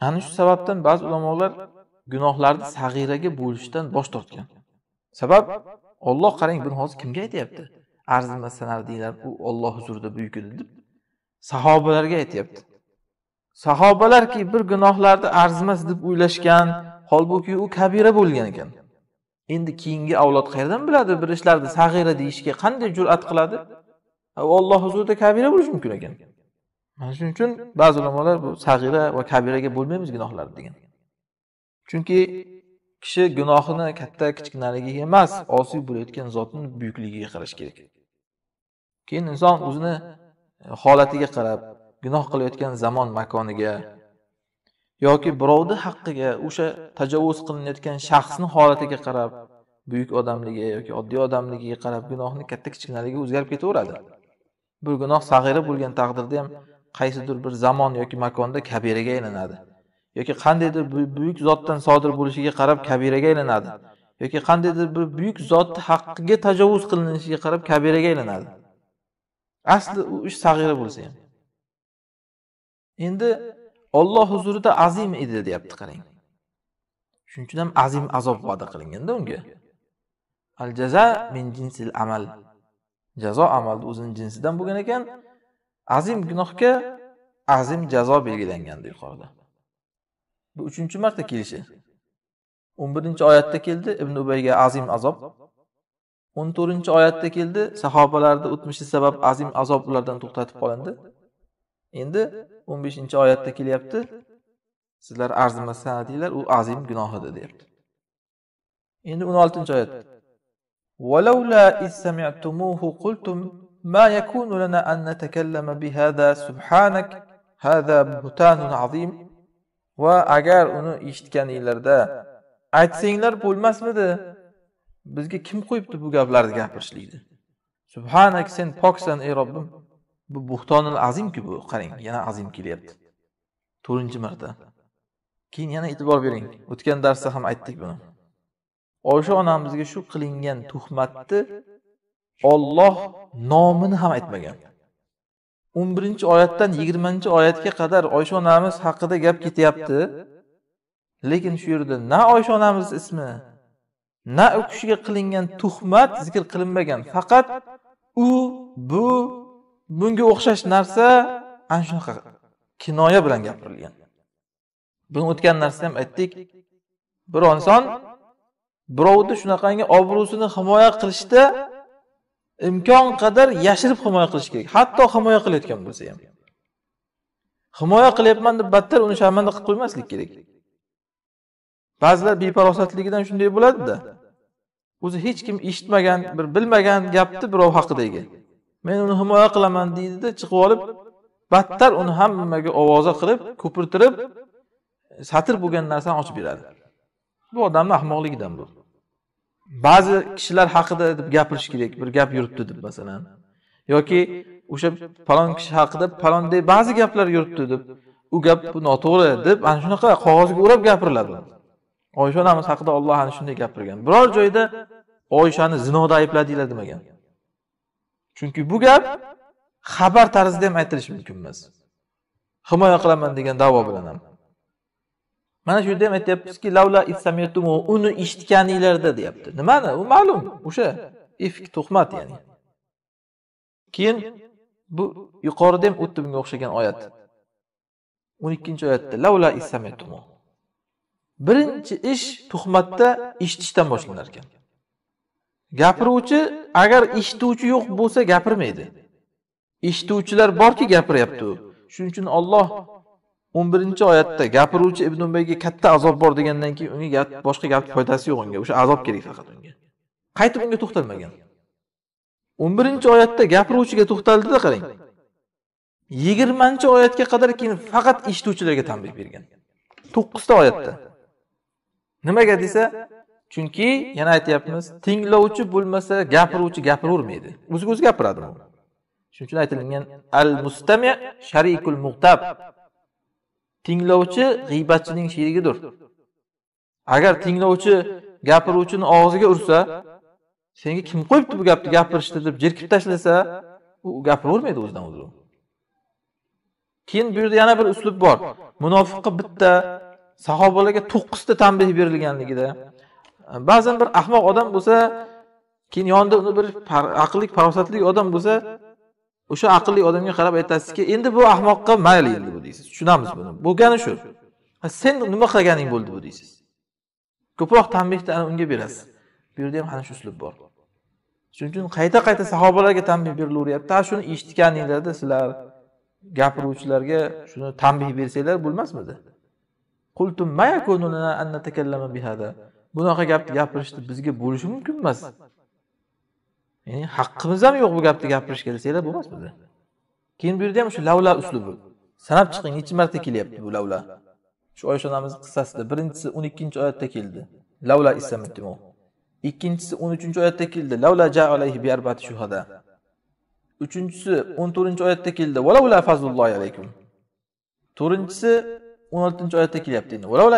ana shu sababdan ba'zi ulamolar gunohlarni sag'iraga bo'lishdan bosh tortgan sabab olloh qarang buni hozir kimga aytyapti arzimas sanardinglar u olloh huzurida buyuk edi deb sahobalarga aytyapti sahobalarki bir gunohlarni arzimas deb o'ylashgan holbuki u kabira bo'lgan ekan endi keyingi avlod qayerdan biladi bir ishlarni sag'ira deyishga qanday jur'at qiladi u olloh huzurida kabira bo'lishi mumkin ekan mana shuning uchun ba'zi ulamolar bu sag'ira va kabiraga bo'lmaymiz gunohlarni degan chunki kishi gunohini katta kichkinaligiga emas osiy bo'layotgan zotning buyukligiga qarash kerak keyin inson o'zini e, holatiga qarab gunoh qilayotgan zamon makoniga yoki birovni haqqiga o'sha tajovuz qilinayotgan shaxsni holatiga qarab buyuk odamligi yoki oddiy odamligiga qarab gunohni katta kichkinaligiga o'zgarib ketaveradi bir gunoh sag'ira bo'lgan taqdirda ham qaysidir bir zamon yoki makonda kabiraga aylanadi yoki qandaydir buyuk zotdan sodir bo'lishiga qarab kabiraga aylanadi yoki qandaydir bir buyuk zotni haqqiga tajovuz qilinishiga qarab kabiraga aylanadi asli u ish sag'ira bo'lsa ham endi olloh huzurida azim edi deyapti qarang shuning uchun ham azim azob va'da qilinganda unga al jaza min jinsil amal jazo amalni o'zini jinsidan bo'lgan ekan azim gunohga azim jazo belgilangan yuqorida bu uchinchi marta kelishi o'n birinchi oyatda keldi ibn ubayga azim azob o'n to'rtinchi oyatda keldi sahobalarni o'tmishi sabab azim azob ulardan to'xtatib qolindi endi o'n beshinchi oyatda kelyapti sizlar arzimasa deydilar u azim gunohida deyapti endi o'n oltinchi oyat ولولا va agar uni eshitganinglarda aytsanglar bo'lmasmidi bizga kim qo'yibdi bu gaplarni gapirishlikni subhanak sen poksan ey robbim bu buxtonil azimku bu qarang yana azim kelyapti to'rtinchi marta keyin yana e'tibor bering o'tgan darsda ham aytdik buni oysha onamizga shu qilingan tuhmatni olloh nomini ham aytmagan o'n birinchi oyatdan yigirmanchi oyatga qadar oysha onamiz haqida gap ketyapti lekin shu yerda na oysha onamiz ismi na u kishiga qilingan tuhmat zikr qilinmagan faqat u bu bunga o'xshash narsa ana shunaqa kinoya bilan gapirilgan buni o'tgan narsa ham aytdik bir inson birovni shunaqangi obro'sini himoya qilishda imkon qadar yashirib himoya qilish kerak hatto himoya qilayotgan bo'lsa ham himoya qilyapman deb battar uni sharmanda qilib qo'ymaslik kerak ba'zilar beparosatligidan shunday bo'ladida o'zi hech kim eshitmagan bir bilmagan gapni birov haqidagi men uni himoya qilaman deydida chiqib olib battar uni hammaga ovoza qilib ko'pirtirib satr bo'lgan narsani ochib beradi bu odamni ahmoqligidan bu ba'zi kishilar haqida deb gapirish kerak bir gap yuribdi deb masalan yoki o'sha falon kishi haqida palonday ba'zi gaplar yuribdi deb u gap bu noto'g'ri deb ana shunaqa qog'ozga o'rab gapiriladi oysha onamiz haqida olloh ana shunday gapirgan biror joyda oyshani zinoda aybladinglar demagan chunki bu gap xabar tarzida ham aytilishi mumkin emas himoya qilaman degan davo bilan ham mana shu yerda ham aytyapmizki lavla issamiyatumu uni eshitganinglarda deyapti nimani u ma'lum o'sha ifk tuhmat ya'ni keyin bu yuqorida ham o'tdi bunga o'xshagan oyat o'n ikkinchi oyatda lavla issamiyatumu birinchi ish tuhmatda eshitishdan boshlanar ekan gapiruvchi agar eshituvchi yo'q bo'lsa gapirmaydi eshituvchilar borki gapiryapti shuning uchun olloh 11 oyatda gapiruvchi ibn umbayga katta azob bor degandan keyin unga gap boshqa gapni foydasi yo'q unga o'sha azob kerak faqat unga qaytib unga to'xtalmagan 11 oyatda gapiruvchiga to'xtaldida qarang 20 oyatga qadar keyin faqat eshituvchilarga tanbeh bergan 9 oyatda nimaga desa chunki yana aytyapmiz tinglovchi bo'lmasa gapiruvchi gapiravermaydi o'ziga o'zi gapiradi shuning uchun aytilgan al mustami sharikul muqtab tinglovchi g'iybatchining sherigidir agar tinglovchi gapiruvchini og'ziga ursa senga kim qo'yibdi bu gapni gapirishni deb jerkib tashlasa u gapiravermaydi o'zidan o'zi keyin bu yerda yana bir uslub bor munofiqqa bitta sahobalarga to'qqizta tanbeh berilganligida ba'zan bir ahmoq odam bo'lsa keyin yonida uni bir aqlli farosatli odam bo'lsa o'sha aqlli odamga qarab aytasizki endi bu ahmoqqa mayli endi bu deysiz tushunamiz buni bo'lgani shu sen nima qilganing bo'ldi bu deysiz ko'proq tanbehni unga berasiz bu yerda ham ana shu uslub bor shuning uchun qayta qayta sahobalarga tanbeh berilaveryapti shuni eshitganinglarda sizlar gapiruvchilarga shuni tanbeh bersanglar bo'lmasmidi bunaqa gapni gapirishni bizga bo'lishi mumkin emas ya'ni haqqimiz ham yo'q bu gapni gapirishga desanglar bo'lmas bizda keyin bu yerda ham shu lavla uslubi sanab chiqing nechi marta kelyapti bu lavla shu oysha onamizni qissasida birinchisi o'n ikkinchi oyatda keldi lavla ikkinchisi o'n uchinchi oyatda keldi lavla ja alayhi bi arbati shuhada uchinchisi o'n to'rtinchi oyatda keldi valaula fazlullohi alaykum to'rtinchisi o'n oltinchi oyatda kelyapti endi valaula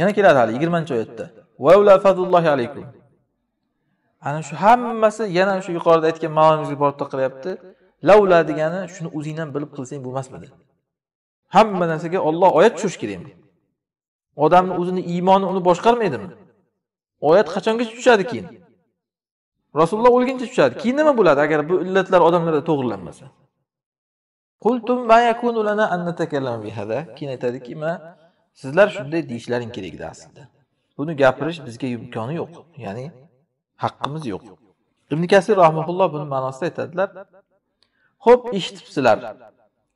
yana keladi hali yigirmanchi oyatda valaula fazlullohi alaykum ana shu hammasi yana shu yuqorida aytgan ma'nomizga borib taqalyapti lavla degani shuni o'zingdan bilib qilsang bo'lmasmidi hamma narsaga olloh oyat tushirishi kerakmi odamni o'zini iymoni uni boshqarmaydimi oyat qachongacha tushadi keyin rasululloh o'lguncha tushadi keyin nima bo'ladi agar bu illatlar odamlarda to'g'irlanmasa keyin aytadiki ma sizlar shunday deyishlaring kerak edi aslida buni gapirish bizga imkoni yo'q ya'ni haqqimiz yo'q ibn kasir rahmaulloh buni ma'nosida aytadilar ho'p eshitibsizlar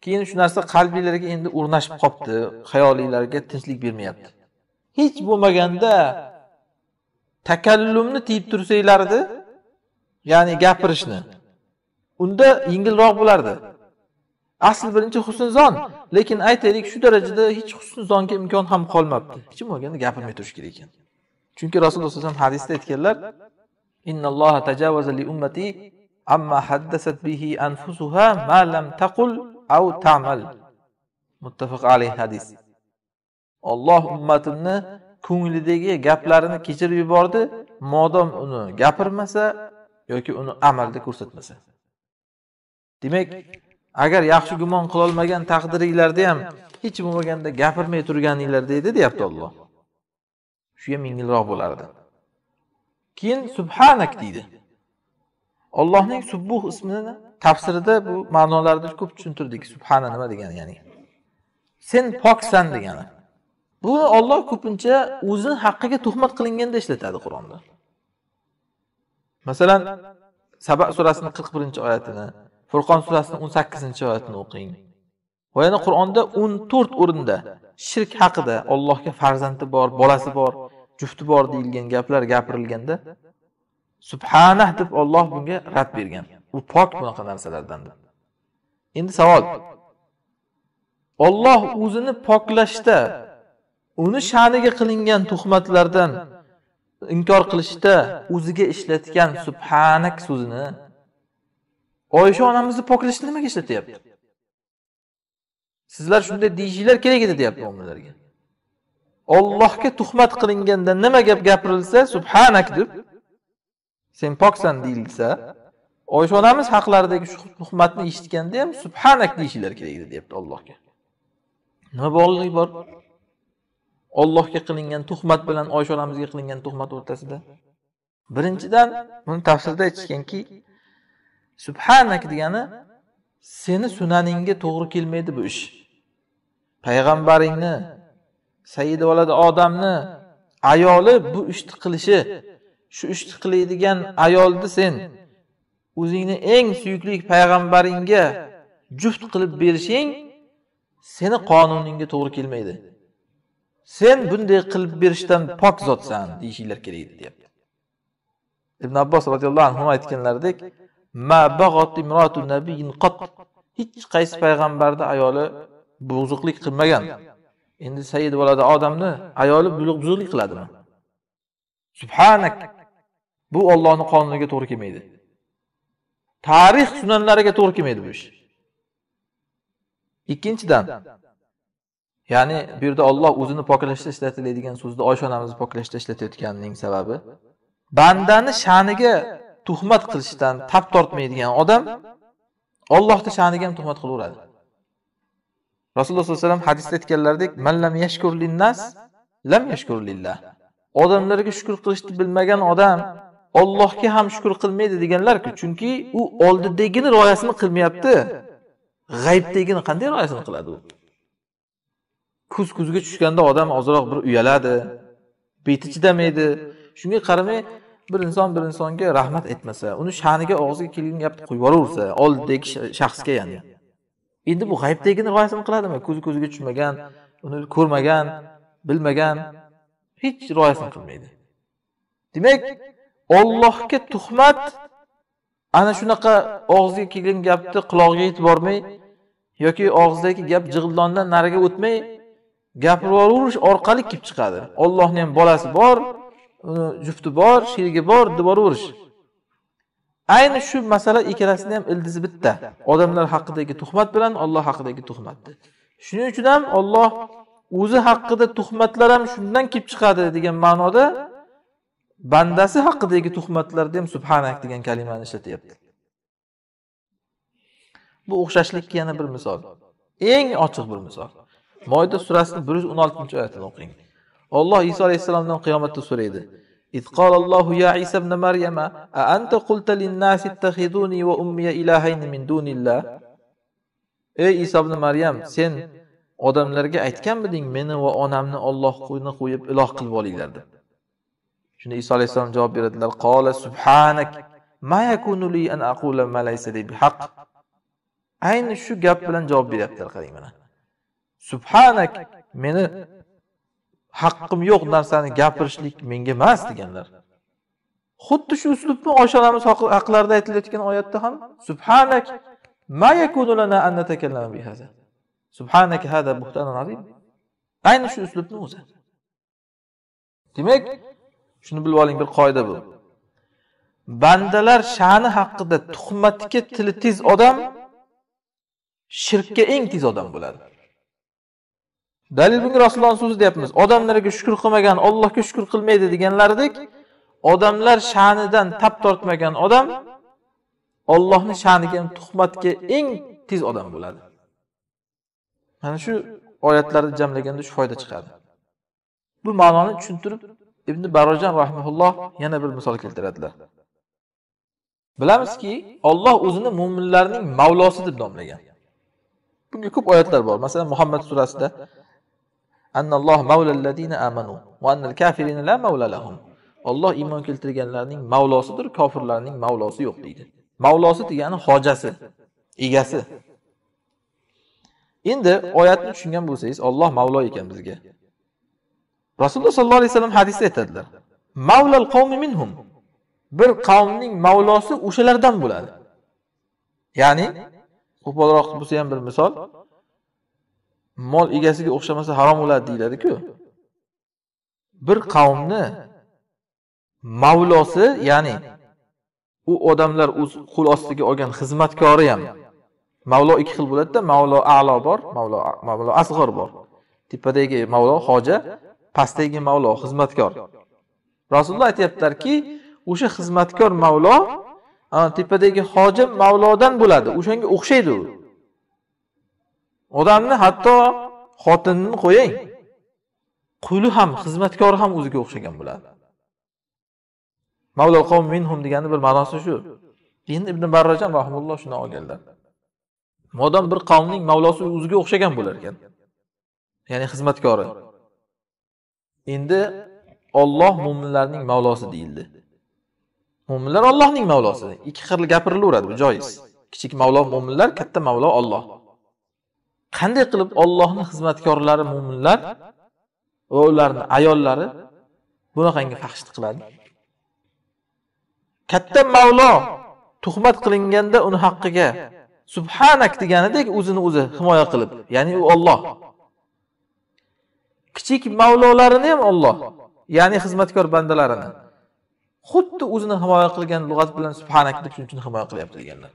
keyin shu narsa qalbinglarga endi o'rnashib qolibdi xayolinglarga tinchlik bermayapti hech bo'lmaganda takallumni tiyib tursanglar edi ya'ni gapirishni unda yengilroq bo'lardi asl birinchi husnzon lekin aytaylik shu darajada hech husnzonga imkon ham qolmabdi hech bo'lmaganda gapirmay turish kerak ekan chunki rasululloh alayhi vasallam hadisda aytganlar innalloha tajavaza li ummati amma haddasat bihi anfusuha ma lam taqul au ta'mal muttafaq alayhi hadis Alloh ummatimni ko'nglidagi gaplarini kechirib yubordi modom uni gapirmasa yoki uni amalda ko'rsatmasa demak agar yaxshi gumon qilolmagan taqdiringlarda ham hech bo'lmaganda gapirmay turganinglarda edi deyapti olloh shu ham yengilroq bo'lardi keyin subhanak deydi ollohning subbuh ismini tafsirida bu ma'nolarni ko'p tushuntirdik subhana nima degani ya'ni sen poksan degani buni olloh ko'pincha o'zini haqqiga tuhmat qilinganda ishlatadi qur'onda masalan saba surasini qirq birinchi oyatini furqon surasini o'n sakkizinchi oyatini o'qing va yana qur'onda o'n to'rt o'rinda shirk haqida ollohga farzandi bor bolasi bor jufti bor deyilgan gaplar gapirilganda subhanah deb Alloh bunga rad bergan u pok bunaqa narsalardan deb endi savol Alloh o'zini poklashda uni sha'niga qilingan tuhmatlardan inkor qilishda o'ziga ishlatgan subhanak so'zini Oysha onamizni poklashda nimaga ishlatyapti? Sizlar shunday deyishinglar kerak edi deyapti mo'minlarga Allohga tuhmat qilinganda nima gap gapirilsa, subhanak deb sen poksan deyilsa, Oysha onamiz haqlaridagi shu tuhmatni eshitganda ham subhanak deyishlar kerak edi deyapti Allohga. Nima bog'liqlik bor? Allohga qilingan tuhmat bilan Oysha onamizga qilingan tuhmat o'rtasida. Birinchidan, buni tafsirda aytishganki, subhanak degani seni sunaningga to'g'ri kelmaydi bu ish. Payg'ambaringni sayyid bo'ladi odamni ayoli bu ishni qilishi shu ishni qiladigan ayolni sen o'zingni eng suyukli payg'ambaringga juft qilib berishing seni qonuningga to'g'ri kelmaydi sen bunday qilib berishdan pok zotsan deyishinglar kerak edi deyapti ibn abbos roziyallohu anhu aytganlaridek hech qaysi payg'ambarni ayoli buzuqlik qilmagan endi sayid bo'ladi odamni ayoli buluq buzuqlik qiladimi subhanak bu ollohni qonuniga to'g'ri kelmaydi tarix sunanlariga to'g'ri kelmaydi bu ish ikkinchidan ya'ni bu yerda olloh o'zini poklashda ishlatiladigan so'zni oysha onamizni poklashda ishlatayotganining sababi bandani sha'niga tuhmat qilishdan tap tortmaydigan odam ollohni sha'niga ham tuhmat qilaveradi rasululloh sollallohu alayhi vasallam hadisda aytganlaridek yashkur lam yashkur lillah odamlarga shukur qilishni bilmagan odam Allohga ham shukur qilmaydi deganlar-ku, chunki u oldidagini rioyasini qilmayapti. G'aybdagini qanday rioyasini qiladi u? Kuz-kuzga tushganda odam ozroq bir uyaladi, beti chidamaydi. Shunga qaramay bir inson bir insonga rahmat etmasa, uni sha'niga og'ziga kelgan gapni qo'yib yuboraversa, oldidagi shaxsga ya'ni. endi bu g'aybdagini g'oyasini qiladimi ko'zi ko'ziga tushmagan uni ko'rmagan bilmagan hech rioyasini qilmaydi demak ollohga tuhmat ana shunaqa og'ziga kelgan gapni qulog'iga yetib bormay yoki og'zidagi gap jig'ildondan nariga o'tmay gapirvorish orqali kelib chiqadi ollohni ham bolasi bor uni jufti bor sherigi bor deb boraverish ayni shu masala ikkalasini ham ildizi bitta odamlar haqidagi tuhmat bilan olloh haqidagi tuhmat shuning uchun ham olloh o'zi haqida tuhmatlar ham shundan kelib chiqadi degan ma'noda bandasi haqidagi tuhmatlarda ham subhanak degan kalimani ishlatyapti bu o'xshashlikka yana bir misol eng ochiq bir misol moyda surasini bir yuz o'n oltinchi oyatini o'qing olloh iso alayhissalomdan qiyomatda so'raydi إذ قال الله يا عيسى ابن مريم أأنت قلت للناس اتخذوني وأمي إلهين من دون الله ey iso ibn maryam sen odamlarga aytganmiding meni va onamni ollohni qo'yib iloh qilib olinglar deb shunda iso alayhissalom javob beradilar qola subhanak ma yakunu li an aqula ma laysa li bihaq ayni shu gap bilan javob beryaptilar qarang mana subhanak meni haqqim yo'q narsani gapirishlik menga emas deganlar xuddi shu uslubni onamiz haqlarida aytilayotgan oyatda ham subhanak ma yakunu lana an natakallama bi hada subhanak hada buhtanun azim ayni shu uslubni o'zi demak shuni bilib oling bir qoida bu bandalar sha'ni haqida tuhmatga tili tez odam shirkka eng tez odam bo'ladi dalil bunga rasulullohni so'zi deyapmiz odamlarga shukur qilmagan ollohga shukur qilmaydi deganlaridek odamlar sha'nidan tap tortmagan odam ollohni sha'niga tuhmatga eng tez odam bo'ladi mana shu oyatlarni jamlaganda shu foyda chiqadi bu ma'noni tushuntirib ibn barojon rahimulloh yana bir misol keltiradilar bilamizki olloh o'zini mo'minlarning mavlosi deb nomlagan bunga ko'p oyatlar bor masalan muhammad surasida annalloh mavlalladina amanu va annal kafirina la mavla lahum Alloh iymon keltirganlarning mavlosidir, kofirlarning mavlosi yo'q deydi. Mavlosi degani hojasi, egasi. Endi oyatni tushungan bo'lsangiz, Alloh mavlo ekan bizga. Rasululloh sollallohu alayhi vasallam hadisda aytadilar: "Mavlal qavmi minhum" bir qavmning mavlosi o'shalardan bo'ladi. Ya'ni qo'polroq bo'lsa ham bir misol, mol egasiga o'xshamasa harom bo'ladi deyiladiku ku Bir qavmni mavlosi, ya'ni u odamlar o'z qo'l ostiga olgan xizmatkori ham Mavlo ikki xil bo'ladi-da, Mavlo a'lo bor, Mavlo Mavlo asg'or bor. Tepadagi Mavlo hoja, pastdagi Mavlo xizmatkor. Rasululloh aytayaptilarki, o'sha xizmatkor Mavlo tepadagi hoja Mavlodan bo'ladi, o'shanga o'xshaydi u. odamni hatto xotinini qo'ying quli ham xizmatkori ham o'ziga o'xshagan bo'ladi mavlal minhum degani bir ma'nosi shu endi ibn barrajon rahimulloh shuni olganlar modom bir qavmning mavlosi o'ziga o'xshagan bo'lar ekan ya'ni xizmatkori endi olloh mo'minlarning mavlosi deyildi mo'minlar ollohning mavlosi ikki xil gapirilaveradi bu joiz kichik mavlo mo'minlar katta mavlo olloh qanday qilib ollohni xizmatkorlari mo'minlar va ularni ayollari bunaqangi faxshlik qiladi katta mavlo tuhmat qilinganda uni haqqiga subhanak deganidek o'zini o'zi himoya qilib ya'ni u olloh kichik mavlolarini ham olloh ya'ni xizmatkor bandalarini xuddi o'zini himoya qilgan lug'at bilan subhanak deb shuning uchun himoya qilyapti deganlar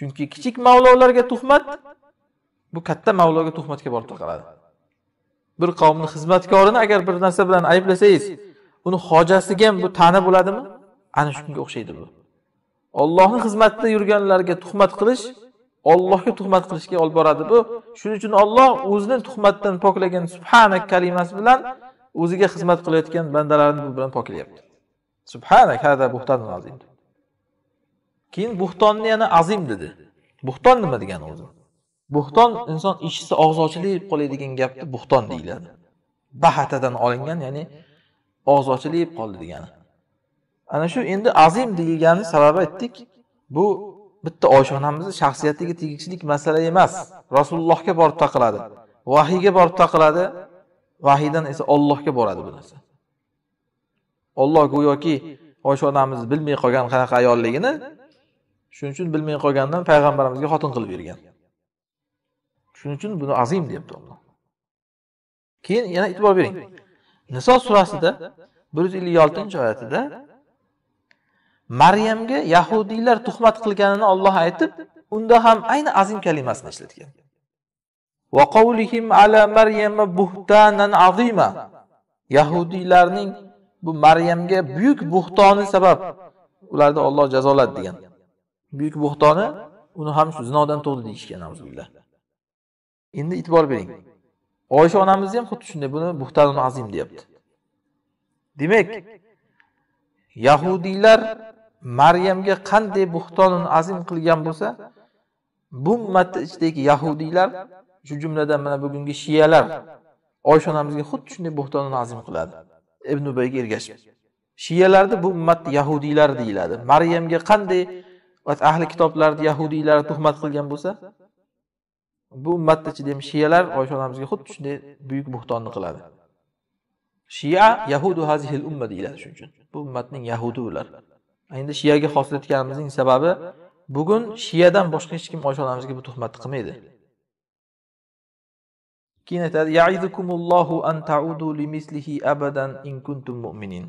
chunki kichik mavlovlarga tuhmat bu katta mavloga tuhmatga borib taqaladi bir qavmni xizmatkorini agar bir narsa bilan ayblasangiz uni hojasiga ham bu ta'na bo'ladimi ana shunga o'xshaydi bu ollohni xizmatida yurganlarga tuhmat qilish ollohga tuhmat qilishga olib boradi bu shuning uchun olloh o'zini tuhmatdan poklagan subhanak kalimasi bilan o'ziga xizmat qilayotgan bandalarini bu bilan poklayapti subhanak hada buhtanun azim keyin buxtonni yana azim dedi buxton nima degani o'zi buxton inson ishisi og'zi ochilib qoladigan gapni buxton deyiladi bahatadan olingan ya'ni og'zi ochilib qoldi degani ana shu endi azim deyilgani sababi aytdik bu bitta oysha onamizni shaxsiyatiga tegishlik masala emas rasulullohga borib taqiladi vahiyga borib taqiladi vahiydan esa ollohga boradi bu narsa olloh go'yoki oysha onamiz bilmay qolgan qanaqa ayolligini shuning uchun bilmay qolgandan payg'ambarimizga xotin qilib bergan shuning uchun buni azim deyapti alloh keyin yana e'tibor bering niso surasida bir yuz ellik oltinchi oyatida maryamga yahudiylar tuhmat qilganini olloh aytib unda ham ayni azim kalimasini ishlatgan yahudiylarning bu maryamga buyuk buhtoni sabab ularni olloh jazoladi degan buyuk bo'xtoni uni ham shu zinodan tug'di deyishgan endi e'tibor bering oysha onamizni ham xuddi shunday buni buxtanul azim deyapti demak yahudiylar maryamga qanday buxtonun azim qilgan bo'lsa bu ummatni ichidagi yahudiylar shu jumladan mana bugungi shiyalar oysha onamizga xuddi shunday buxtonun azim qiladi ibn ubayga ergashib shiyalarni bu ummatni yahudiylari deyiladi maryamga qanday ahli kitoblarni yahudiylarni tuhmat qilgan bo'lsa bu ummatni ichida ham shiyalar oysha onamizga xuddi shunday buyuk buhtonni qiladi shiya yahudu hazihil umma deyiladi shuning uchun bu ummatning yahudi ular endi shiyaga xoslatganimizning sababi bugun shiyadan boshqa hech kim oysha onamizga bu tuhmatni qilmaydi keyin aytadi yaizukumullohu an taudu limislihi abadan in kuntum mu'minin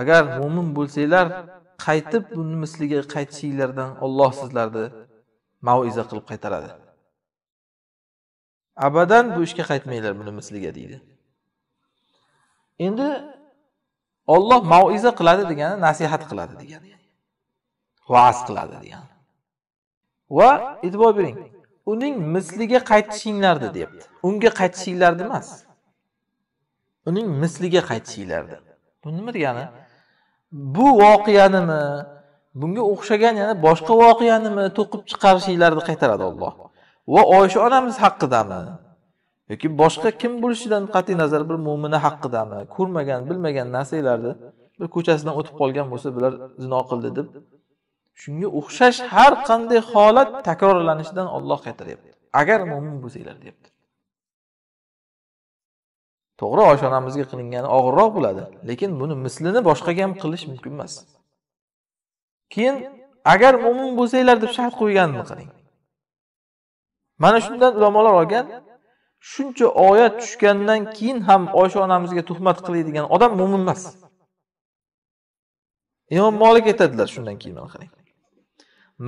agar mo'min bo'lsanglar qaytib buni misliga qaytishinglardan Alloh sizlarni mauiza qilib qaytaradi abadan bu ishga qaytmanglar buni misliga deydi endi Alloh mauiza qiladi degani nasihat qiladi degani va'z qiladi degani va e'tibor bering uning misliga qaytishinglarni deyapti unga qaytishinglarni emas uning misliga qaytishinglarni bu nima degani bu voqeanimi bunga o'xshagan yana boshqa voqeanimi to'qib chiqarishinglarni qaytaradi olloh va oysha onamiz haqidami yoki boshqa kim bo'lishidan qat'iy nazar bir mo'mini haqidami ko'rmagan bilmagan narsalarni bir ko'chasidan o'tib qolgan bo'lsa bular zino qildi deb shunga o'xshash har qanday holat takrorlanishidan olloh qaytaryapti agar mo'min bo'lsanglar deyapti to'g'ri onamizga qilingani og'irroq bo'ladi lekin buni mislini boshqaga ham qilish mumkin emas keyin agar mo'min bo'lsanglar deb shart qo'yganini qiling mana shundan ulamolar olgan shuncha oyat tushgandan keyin ham oysha onamizga tuhmat qiladigan odam mo'min emas imom molik aytadilar shundan keyin mana qarang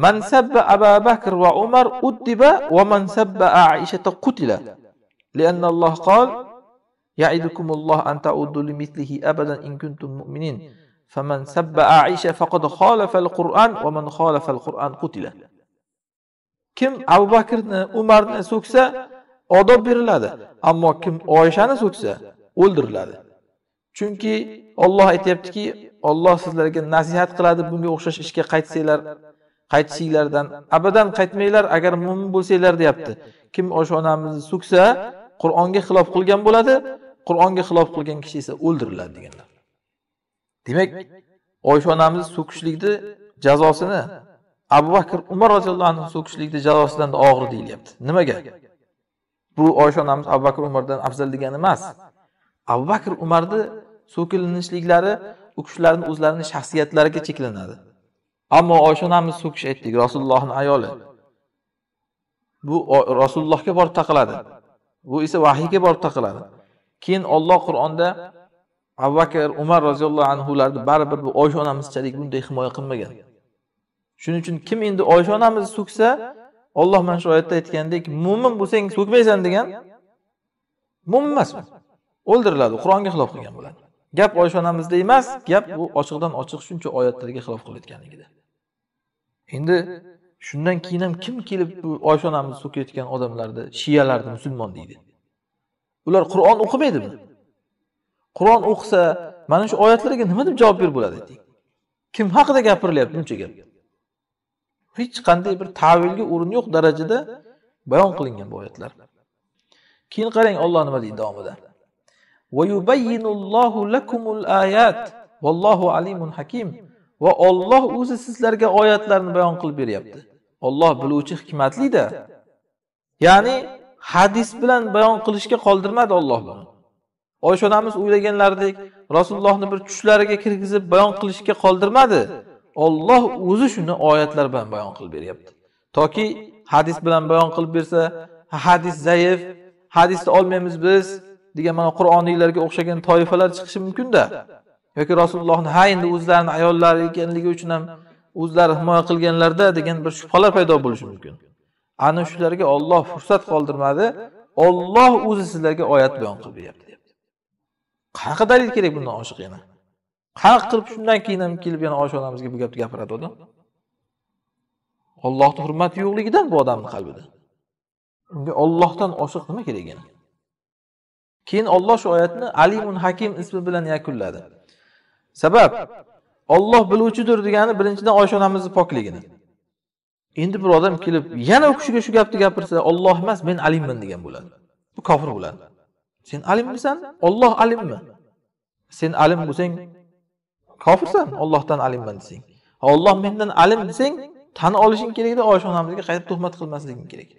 man sabba aba bakr va umar uddiba va man sabba aishata qutila لأن qol Ya'idukumullah an ta'uddu li abadan in kuntum mu'minin. Faman sabba Aisha faqad khalafal Qur'an va man khalafal Qur'an qutila. Kim Abu Bakrni, Umarni so'ksa odob beriladi, ammo kim oyishani so'ksa o'ldiriladi. Chunki Alloh aytayaptiki, Alloh sizlarga nasihat qiladi, bunga o'xshash ishga qaytsanglar, qaytishinglardan abadan qaytmanglar agar mo'min bo'lsanglar deyapti. Kim Oysha onamizni so'ksa, Qur'onga xilof qilgan bo'ladi, qur'onga xilof qilgan kishi esa o'ldiriladi deganlar demak oysha onamizni so'kishlikni jazosini abu bakr umar roziyallohu anhu so'kishlikni jazosidan og'ir deyilyapti nimaga bu oysha onamiz abu bakr umardan afzal degani emas abu bakr umarni so'kilinishliklari u kishilarni o'zlarini shaxsiyatlariga cheklanadi ammo oysha onamiz so'kish aytdik rasulullohni ayoli bu rasulullohga borib taqaladi bu esa vahiyga borib taqaladi keyin Alloh Qur'onda Abu Bakr, Umar roziyallohu anhularni baribir bu Oysha onamizchalik bunday himoya qilmagan. Shuning uchun kim endi Oysha onamizni so'ksa, Alloh mana shu oyatda aytgandek, mu'min bo'lsang so'kmaysan degan mu'min emas. O'ldiriladi, Qur'onga xilof qilgan bo'ladi. Gap Oysha onamizda emas, gap bu ochiqdan ochiq shuncha oyatlarga xilof qilayotganligida. Endi shundan keyin ham kim kelib bu Oysha onamizni so'kayotgan odamlarni shiyalarni musulmon deydi. ular qur'on o'qimaydimi qur'on o'qisa mana shu oyatlarga nima deb javob berib bo'ladi deydi kim haqida gapirilyapti buncha gap hech qanday bir tavilga o'rin yo'q darajada bayon qilingan bu oyatlar keyin qarang olloh nima deydi davomida vallohu alimun hakim va olloh o'zi sizlarga oyatlarni bayon qilib beryapti olloh biluvchi hikmatlida ya'ni hadis bilan bayon qilishga qoldirmadi Alloh buni oysha onamiz o'ylaganlaridek rasulullohni bir tushlariga kirgizib bayon qilishga qoldirmadi olloh o'zi shuni oyatlar bilan bayon qilib beryapti toki hadis bilan bayon qilib bersa hadis zaif hadisni olmaymiz biz degan mana qur'oniylarga o'xshagan toifalar chiqishi mumkinda yoki rasulullohni ha endi o'zlarini ayollari ekanligi uchun ham o'zlari himoya qilganlarda degan bir shubhalar paydo bo'lishi mumkin ana shularga olloh fursat qoldirmadi olloh o'zi sizlarga oyat bayon qilib beryapti deyapti qanaqa dalil kerak bundan oshiq yana qanaqa qilib shundan keyin ham kelib yana osha onamizga bu gapni gapiradi odam ollohni hurmati yo'qligidan bu odamni qalbida unga ollohdan oshiq nima kerak yana keyin olloh shu oyatni alimun hakim ismi bilan yakunladi sabab olloh biluvchidir degani birinchidan oysha onamizni pokligini endi bir odam kelib yana u kishiga shu gapni gapirsa olloh emas men alimman degan bo'ladi bu kofir bo'ladi sen alimmisan olloh alimmi sen alim bo'lsang kofirsan ollohdan alimman desang olloh mendan alim desang tan olishing kerakda oysha onamizga qaytib tuhmat qilmasliging kerak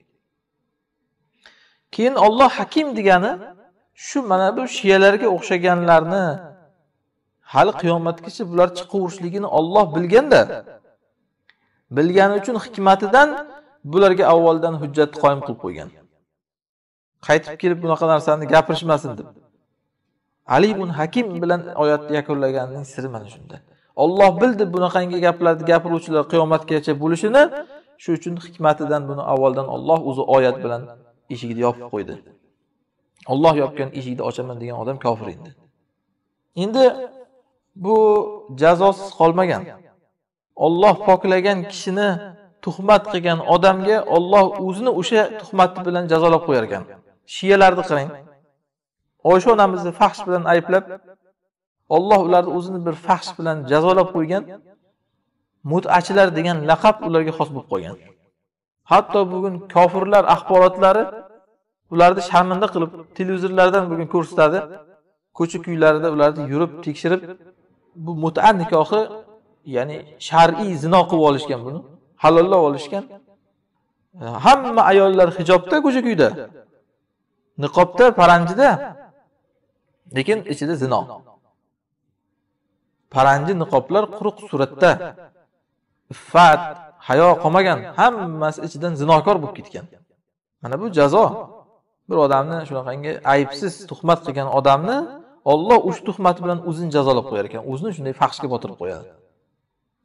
keyin olloh hakim degani shu mana bu shiyalarga o'xshaganlarni hali qiyomatgacha bular chiqaverishligini olloh bilganda bilgani uchun hikmatidan bularga avvaldan hujjatni qoyim qilib qo'ygan qaytib kelib bunaqa narsani gapirishmasin deb ali ibn hakim bilan oyatni yakunlaganining siri mana shunda olloh bildi bunaqangi gaplarni gapiruvchilar qiyomatgacha bo'lishini shu uchun hikmatidan buni avvaldan olloh o'zi oyat bilan eshigini yopib qo'ydi olloh yopgan eshikni ochaman degan odam kofir endi endi bu jazosiz qolmagan Alloh poklagan kishini tuhmat qilgan odamga Alloh o'zini o'sha tuhmati bilan jazolab qo'yar ekan. Shiyalarni qarang. Oysha onamizni fahsh bilan ayblab, Alloh ularni o'zini bir fahsh bilan jazolab qo'ygan. Mut'achilar degan laqab ularga xos bo'lib qolgan. Hatto bugun kofirlar axborotlari ularni sharmanda qilib televizorlardan bugun ko'rsatadi. Ko'cha kuylarida ularni yurib tekshirib bu mut'a nikohi ya'ni shar'iy zino qilib olishgan buni halollab olishgan e, hamma ayollar hijobda ko'cha kuyda niqobda paranjida lekin ichida zino paranji niqoblar quruq suratda iffat hayo qolmagan hammasi ichidan zinokor bo'lib ketgan mana bu jazo bir odamni shunaqangi aybsiz tuhmat qilgan odamni olloh uch tuhmati bilan o'zini jazolab qo'yar ekan o'zini shunday faxshga botirib qo'yadi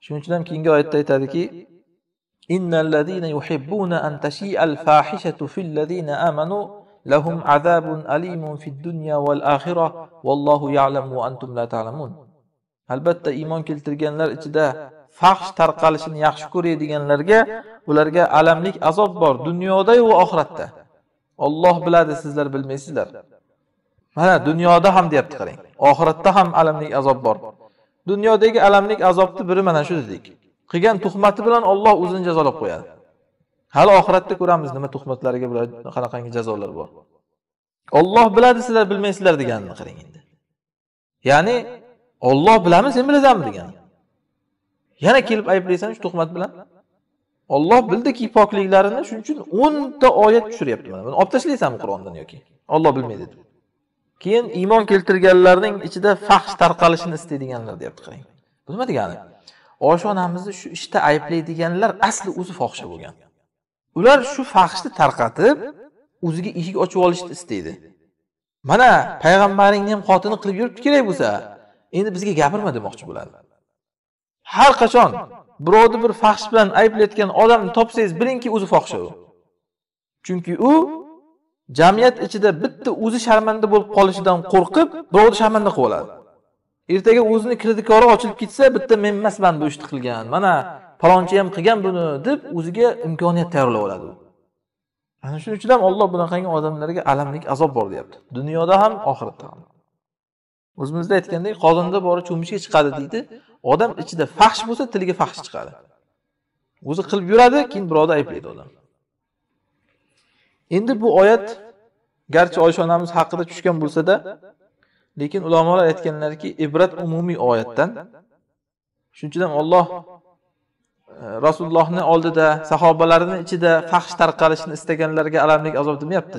shuning uchun ham keyingi oyatda aytadiki innallazina yuhibbuna an tashi'al fahishatu fil ladzina amanu lahum azabun alimun fid dunya val akhirah vallohu ya'lam antum la ta'lamun albatta iymon keltirganlar ichida fahsh tarqalishini yaxshi ko'radiganlarga ularga alamlik azob bor dunyoda va oxiratda Alloh biladi sizlar bilmaysizlar mana dunyoda ham deyapti qarang oxiratda ham alamlik azob bor dunyodagi alamlik azobni biri mana shu dedik qilgan tuhmati bilan olloh o'zini jazolab qo'yadi hali oxiratda ko'ramiz nima tuhmatlariga bular qanaqangi jazolar bor olloh biladi sizlar bilmaysizlar deganini qarang endi ya'ni olloh bilami sen bilasanmi degani yana kelib ayblaysan shu tuhmat bilan olloh bildiki pokliklarini shuning uchun o'nta oyat tushiryapti mana buni olib tashlaysanmi qur'ondan yoki olloh bilmaydi deb keyin iymon keltirganlarning ichida fahsh tarqalishini istaydiganlar deyapti qarang bu nima degani onamizni shu ishda işte ayblaydiganlar asli o'zi fohisha bo'lgan ular shu fahshni tarqatib o'ziga eshik ochib olishni istaydi mana payg'ambaringni ham xotini qilib yuribdi kerak bo'lsa endi bizga gapirma demoqchi bo'ladi har qachon birovni bir fahsh bilan ayblayotgan odamni topsangiz bilingki o'zi fohisha u chunki u jamiyat ichida bitta o'zi sharmanda bo'lib qolishidan qo'rqib birovni sharmanda qilib oladi ertaga o'zini kirdikori ochilib ketsa bitta men emasman bu ishni qilgan mana palonchi ham qilgan buni deb o'ziga imkoniyat tayyorlab oladi ana shuning uchun ham olloh bunaqangi odamlarga alamlik azob bor deyapti dunyoda ham oxiratda ham o'zimizda aytgandek qozonda bori cho'michga chiqadi deydi odam ichida fahsh bo'lsa tiliga fahsh chiqadi o'zi qilib yuradi keyin birovni ayblaydi odam endi bu oyat garchi oysha onamiz haqida tushgan bo'lsa-da, lekin ulamolar aytganlarki, ibrat umumiy oyatdan. shuning uchun Alloh e, Rasulullohni oldida, sahobalarning ichida faxsh tarqalishni istaganlarga alamlik azob demayapti.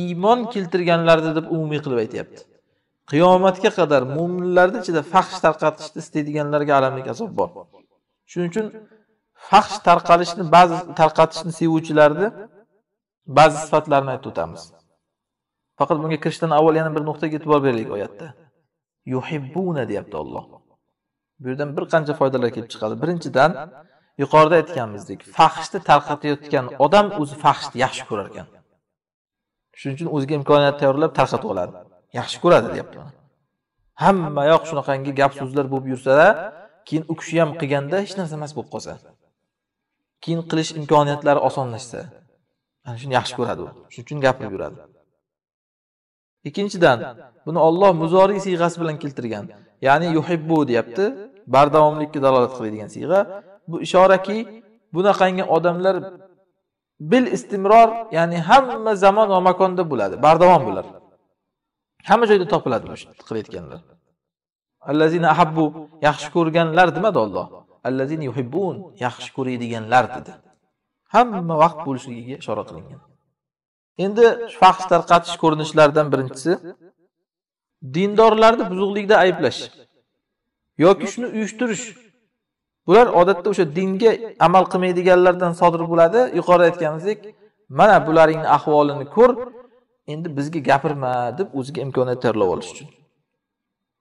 Iymon keltirganlarni deb umumiy qilib aytayapti. Qiyomatga qadar mu'minlarning ichida faxsh tarqatishni istaydiganlarga alamlik azob bor. Shuning uchun faxsh tarqalishni ba'zi tarqatishni sevuvchilarni ba'zi sifatlarni aytib o'tamiz faqat bunga kirishdan avval yana bir nuqtaga e'tibor beraylik oyatda yuhibbuna deyapti olloh bu yerdan bir qancha foydalar kelib chiqadi birinchidan yuqorida aytganimizdek fahshni tarqatayotgan odam o'zi fahshni yaxshi ko'rar ekan shuning uchun o'ziga imkoniyat tayyorlab tarqatib oladi yaxshi ko'radi deyapti hamma yoq shunaqangi gap so'zlar bo'lib yursada keyin u kishi ham qilganda hech narsa emas bo'lib qolsa keyin qilish imkoniyatlari osonlashsa ana shuni yaxshi ko'radi u shuning uchun gapirib yuradi ikkinchidan buni olloh muzoriy siyg'asi bilan keltirgan ya'ni yuhibbu deyapti bardavomlikka dalolat qiladigan siyg'a bu ishoraki bunaqangi odamlar bil istimror ya'ni hamma zamon va makonda bo'ladi bardavom bular hamma joyda topiladi mana shu qilayotganlar allazina ahabbu yaxshi ko'rganlar demadi olloh allazina yuhibbun yaxshi ko'radiganlar dedi hamma vaqt bo'lishligiga ishora qilingan endi fahsh tarqatish ko'rinishlaridan birinchisi dindorlarni buzuqlikda ayblash yoki shuni uyushtirish bular odatda o'sha dinga amal qilmaydiganlardan sodir bo'ladi yuqorida aytganimizdek mana bularingni ahvolini ko'r endi bizga gapirma deb o'ziga imkoniyat tayyorlab olish uchun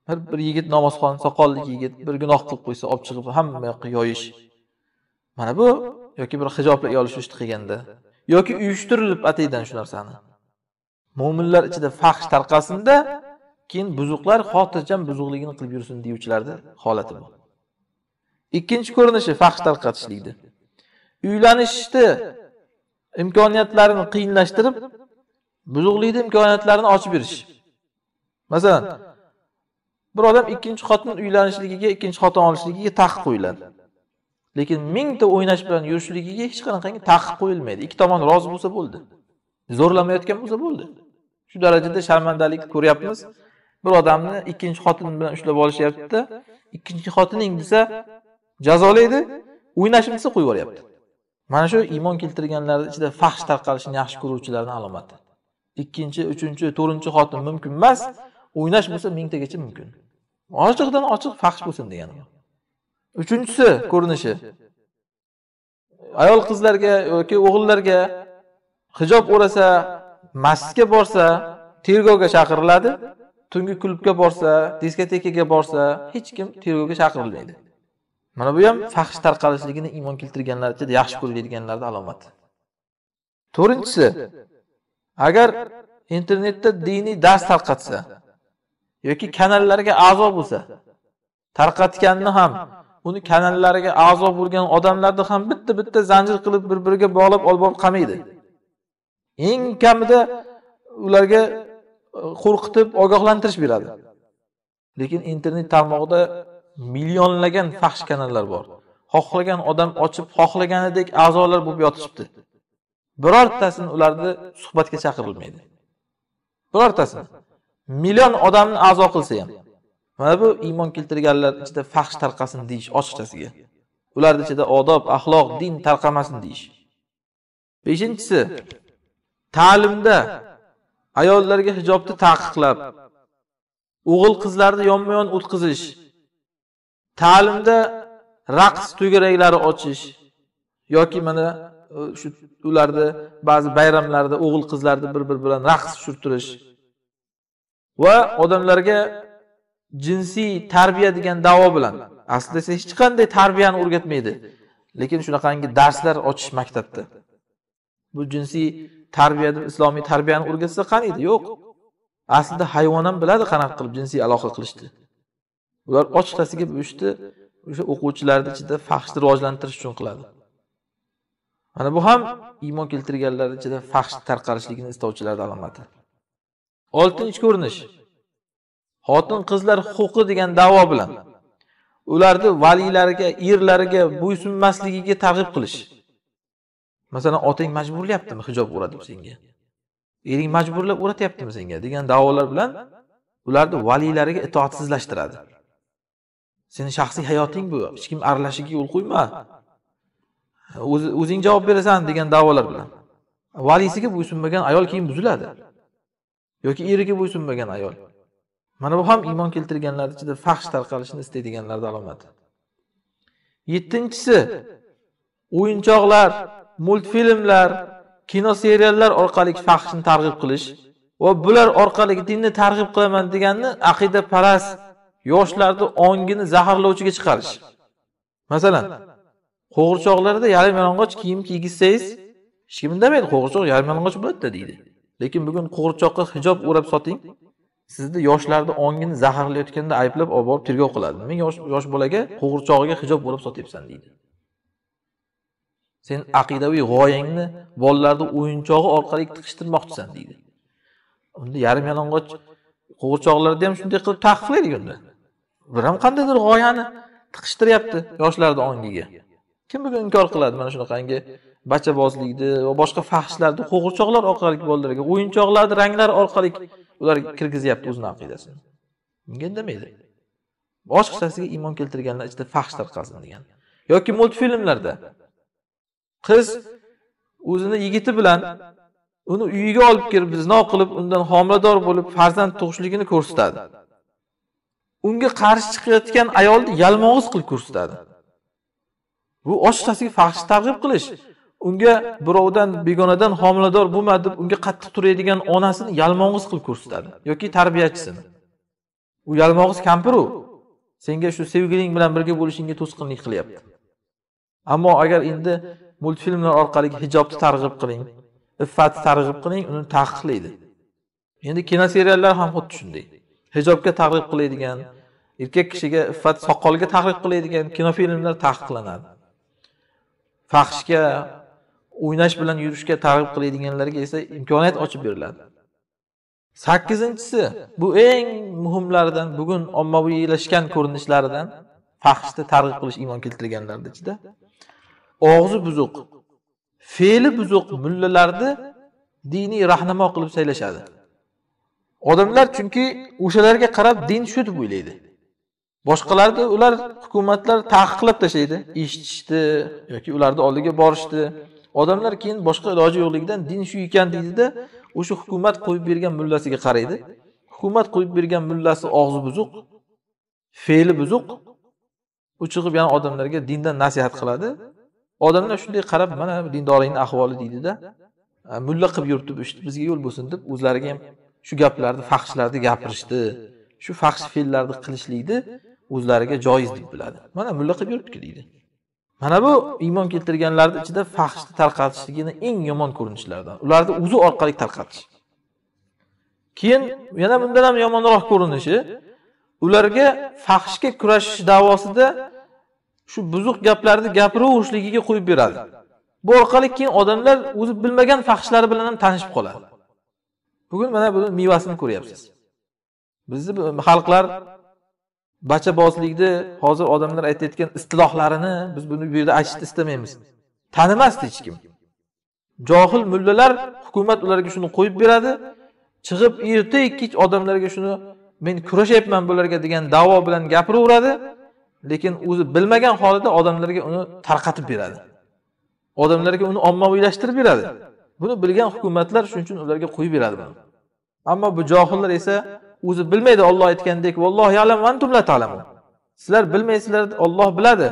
bir bir yigit namozxon soqolli yigit bir gunoh qilib qo'ysa olib chiqib hamma yoqqa yoyish mana bu yoki bir shu ishni qilganda yoki uyushtirilib ataydan shu narsani mo'minlar ichida faxsh tarqasinda keyin buzuqlar xotirjam buzuqligini qilib yursin deyuvchilarni holati bu ikkinchi ko'rinishi faxsh tarqatishlikni uylanishni imkoniyatlarini qiyinlashtirib buzuqlikni imkoniyatlarini ochib berish masalan bir odam ikkinchi xotin uylanishligiga ikkinchi xotin olishligiga taqiq qo'yiladi lekin mingta o'ynash bilan yurishligiga hech qanaqangi taqiq qo'yilmaydi ikki tomon rozi bo'lsa bo'ldi zo'rlamayotgan bo'lsa bo'ldi shu darajada sharmandalikni ko'ryapmiz bir odamni ikkinchi xotini bilan ushlab olishyaptida ikkinchi xotining desa jazolaydi o'ynashim desa qo'yib yuboryapti mana shu iymon keltirganlarni ichida fahsh tarqalishini yaxshi ko'ruvchilarni alomati ikkinchi uchinchi to'rtinchi xotin mumkin emas o'ynash bo'lsa mingtagacha mumkin ochiqdan ochiq fahsh bo'lsin degani uchinchisi ko'rinishi ayol qizlarga yoki o'g'illarga hijob o'rasa masjidga borsa tergovga chaqiriladi tungi klubga borsa diskotekaga borsa hech kim tergovga chaqirilmaydi mana bu ham fahsh tarqalishligini iymon keltirganlar ichida yaxshi ko'rmaydiganlarni alomati to'rtinchisi agar internetda diniy dars tarqatsa yoki kanallarga a'zo bo'lsa tarqatganini ham uni kanallariga a'zo bo'lgan odamlarni ham bitta bitta zanjir qilib bir biriga bog'lab olib borib qamaydi eng kamida ularga e, qo'rqitib ogohlantirish beradi lekin internet tarmog'ida millionlagan faxsh kanallar bor xohlagan odam ochib xohlaganidek a'zolar bo'lib yotishibdi birortasini ularni suhbatga chaqirilmaydi birortasini million odamni a'zo qilsa ham mana bu iymon keltirganlar ichida fahsh tarqasin deyish ochiqchasiga ularni ichida odob axloq din tarqamasin deyish beshinchisi ta'limda ayollarga hijobni taqiqlab o'g'il qizlarni yonma yon o'tqizish ta'limda raqs to'garaklari ochish yoki mana shu ularni ba'zi bayramlarda o'g'il qizlarni bir biri bilan raqs tushirtirish va odamlarga jinsiy tarbiya degan davo bilan aslida esa hech qanday tarbiyani o'rgatmaydi lekin shunaqangi darslar ochish maktabda bu jinsiy tarbiya deb islomiy tarbiyani o'rgatsa qaniydi yo'q aslida hayvon ham biladi qanaqa qilib jinsiy aloqa qilishni ular ochiqchasiga bu ishni o'sha o'quvchilarni ichida fahshni rivojlantirish uchun qiladi mana bu ham iymon keltirganlar ichida fahsh tarqalishligini istovchilarni alomati oltinchi ko'rinish xotin qizlar huquqi degan da'vo bilan ularni valiylariga erlariga bo'ysunmasligiga targ'ib qilish masalan otang majburlayaptimi hijob deb senga ering majburlab o'ratyaptimi senga degan da'volar bilan ularni valiylariga itoatsizlashtiradi seni shaxsiy hayoting bu hech kim aralashishiga yo'l qo'yma o'zing javob berasan degan da'volar bilan valiysiga bo'ysunmagan ayol keyin buziladi yoki eriga bo'ysunmagan ayol mana bu ham iymon keltirganlar ichida fahsh tarqalishini istaydiganlarni alomati yettinchisi o'yinchoqlar multfilmlar kino seriallar orqali fahshni targ'ib qilish va bular orqali dinni targ'ib qilaman deganni aqida parast yoshlarni ongini zaharlovchiga chiqarish masalan qo'g'irchoqlarda yarim yalang'och kiyim kiygizsangiz hech kim indamaydi qo'g'irchoq yarim yalang'och bo'ladida deydi lekin bugun qo'g'irchoqqa hijob o'rab soting sizni yoshlarni ongini zaharlayotganda ayblab olib borib tergov qiladi men yosh yosh bolaga qo'g'irchog'iga hijob bo'lib sotyapsan deydi sen aqidaviy g'oyangni bolalarni o'yinchog'i orqali tiqishtirmoqchisan deydi unda yarim yalang'och qo'g'irchoqlarni ham shunday qilib taqiqlaydiku unda bir ham qandaydir g'oyani tiqishtiryapti yoshlarni ongiga kim bugun inkor qiladi mana shunaqangi bachabozlikni va boshqa fahshlarni qo'g'irchoqlar orqali bolalarga o'yinchoqlarni ranglari orqali ular kirgizyapti o'zini aqidasini bunga indamaydi boshqachasiga iymon keltirganlar ichida fahsh tarqalsin degan yoki multfilmlarda qiz o'zini yigiti bilan uni uyiga olib kirib zino qilib undan homilador bo'lib farzand tug'ishligini ko'rsatadi unga qarshi chiqayotgan ayolni yalmog'iz qilib ko'rsatadi bu ochiqchasiga fahsh targ'ib qilish unga birovdan begonadan homilador bo'lma deb unga qattiq turadigan onasini yalmog'iz qilib ko'rsatadi yoki tarbiyachisini u yalmog'iz kampiru senga shu sevgiling bilan birga bo'lishingga to'sqinlik qilyapti ammo agar endi multfilmlar orqali hijobni targ'ib qiling iffatni targ'ib qiling uni taqiqlaydi endi kinoseriallar ham xuddi shunday hijobga targ'ib qiladigan erkak kishiga iffat soqolga targ'ib qiladigan kinofilmlar taqiqlanadi fahshga o'ynash bilan yurishga targ'ib qiladiganlarga esa imkoniyat ochib beriladi sakkizinchisi bu eng muhimlaridan bugun ommaviylashgan ko'rinishlaridan fahshni targ'ib qilish iymon keltirganlarni ichida og'zi buzuq fe'li buzuq mullalarni diniy rahnamo qilib saylashadi odamlar chunki o'shalarga qarab din shu deb o'ylaydi boshqalarni ular hukumatlar taqiqlab tashlaydi eshitishni yoki ularni oldiga borishni odamlar keyin boshqa iloji yo'qligidan din shu ekan deydida o'sha hukumat qo'yib bergan mullasiga qaraydi hukumat qo'yib bergan mullasi og'zi buzuq fe'li buzuq u chiqib yana odamlarga dindan nasihat qiladi odamlar shunday qarab mana dindorlikni ahvoli deydida mulla qilib yuribdi bu ishni bizga yo'l bo'lsin deb o'zlariga ham shu gaplarni faxshlarni gapirishdi shu faxsh fe'llarni qilishlikni o'zlariga joiz deb biladi mana mulla qilib yuribdiku deydi mana bu iymon keltirganlarni ichida fahshni tarqatishligini eng yomon ko'rinishlaridan ularni o'zi orqali tarqatish keyin yana bundan ham yomonroq ko'rinishi ularga fahshga kurashish davosida shu buzuq gaplarni gapiraverishligiga qo'yib beradi bu orqali keyin odamlar o'zi bilmagan fahshlari bilan ham tanishib qoladi bugun mana buni mevasini ko'ryapsiz bizni xalqlar bachabozlikni hozir odamlar aytayotgan istilohlarini biz buni bu yerda aytishni istamaymiz tanimasdi hech kim johil mullalar hukumat ularga shuni qo'yib beradi chiqib erta kech odamlarga shuni men kurashayapman bularga degan davo bilan gapiraveradi lekin o'zi bilmagan holida odamlarga uni tarqatib beradi odamlarga uni ommaviylashtirib beradi buni bilgan hukumatlar shuning uchun ularga qo'yib beradi buni ammo bu johillar esa o'zi bilmaydi Alloh aytgandek Sizlar bilmaysizlar, Alloh biladi.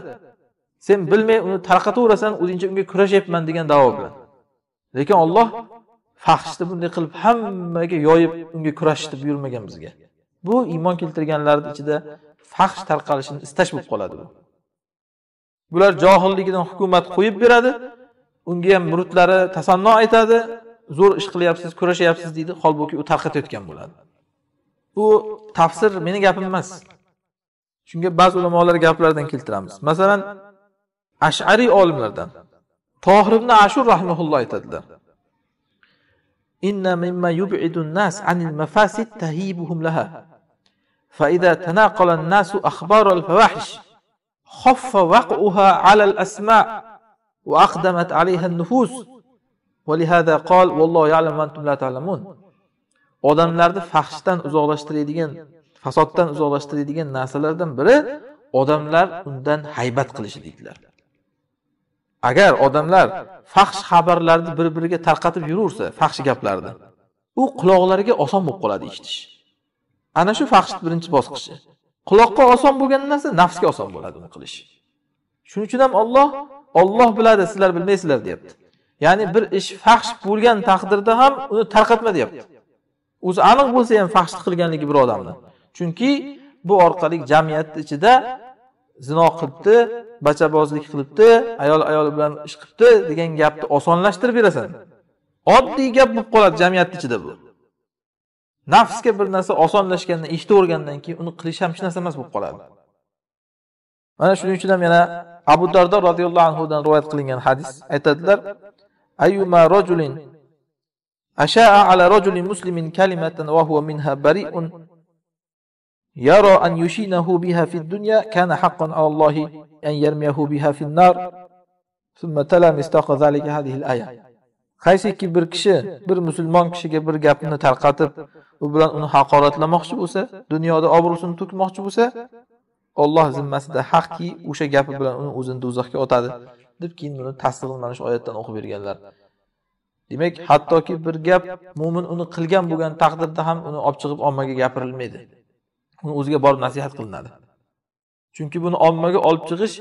Sen bilmay uni tarqataverasan, o'zingcha unga kurashyapman degan da'vo bilan. Lekin Alloh fahshni bunday qilib hammaga yoyib unga kurashishni buyurmagan bizga. Bu iymon keltirganlarning ichida fahsh tarqalishini istash bo'lib qoladi bu. Bular johilligidan hukumat qo'yib beradi, unga ham murudlari tasanno aytadi, zo'r ish qilyapsiz, kurashyapsiz deydi, holbuki u tarqatayotgan bo'ladi. bu tafsir meni gapim emas shunga ba'zi ulamolar gaplaridan keltiramiz masalan ashariy olimlardan tohir ibn ashur rahmaulloh aytadilar إن مما يبعد الناس عن المفاسد تهيبهم لها فإذا تناقل الناس أخبار الفواحش خف وقعها على الأسماء وأقدمت عليها النفوس ولهذا قال والله يعلم وأنتم لا تعلمون odamlarni fahshdan uzoqlashtiradigan fasoddan uzoqlashtiradigan narsalardan biri odamlar undan haybat deydilar agar odamlar fahsh xabarlarni bir biriga tarqatib yuraversa fahsh gaplarni u quloqlariga oson bo'lib qoladi eshitish ana shu fahshni birinchi bosqichi quloqqa oson bo'lgan narsa nafsga oson bo'ladi uni qilish shuning uchun ham olloh olloh biladi sizlar bilmaysizlar deyapti ya'ni bir ish fahsh bo'lgan taqdirda ham uni tarqatma deyapti o'zi aniq bo'lsa ham faxshlik qilganligi bir odamni chunki bu orqali jamiyatni ichida zino qilibdi bachabozlik qilibdi ayol ayol bilan ish qilibdi degan gapni osonlashtirib berasan oddiy gap bo'lib qoladi jamiyatni ichida bu nafsga bir narsa osonlashganini eshitavergandan keyin uni qilish ham hech narsa emas bo'lib qoladi mana shuning uchun ham yana abu dardo roziyallohu anhudan rivoyat qilingan hadis aytadilar ayyuma rajulin asha'a ala rajulin muslimin kalimatan wa huwa minha bari'un yara an yushinahu biha fid dunya kana haqqan ala Allohi an yarmiyahu biha fin nar thumma tala mistaqa zalika hadhihi al-aya qaysiki bir kishi bir musulmon kishiga bir gapni tarqatib u bilan uni haqoratlamoqchi bo'lsa dunyoda obro'sini to'kmoqchi bo'lsa Alloh zimmasida haqqi o'sha gapi bilan uni o'zini do'zaxga otadi deb keyin buni tasdig'ini mana shu oyatdan o'qib berganlar demak hattoki bir gap mo'min uni qilgan bo'lgan taqdirda ham uni olib chiqib ommaga gapirilmaydi uni o'ziga borib nasihat qilinadi chunki buni ommaga olib chiqish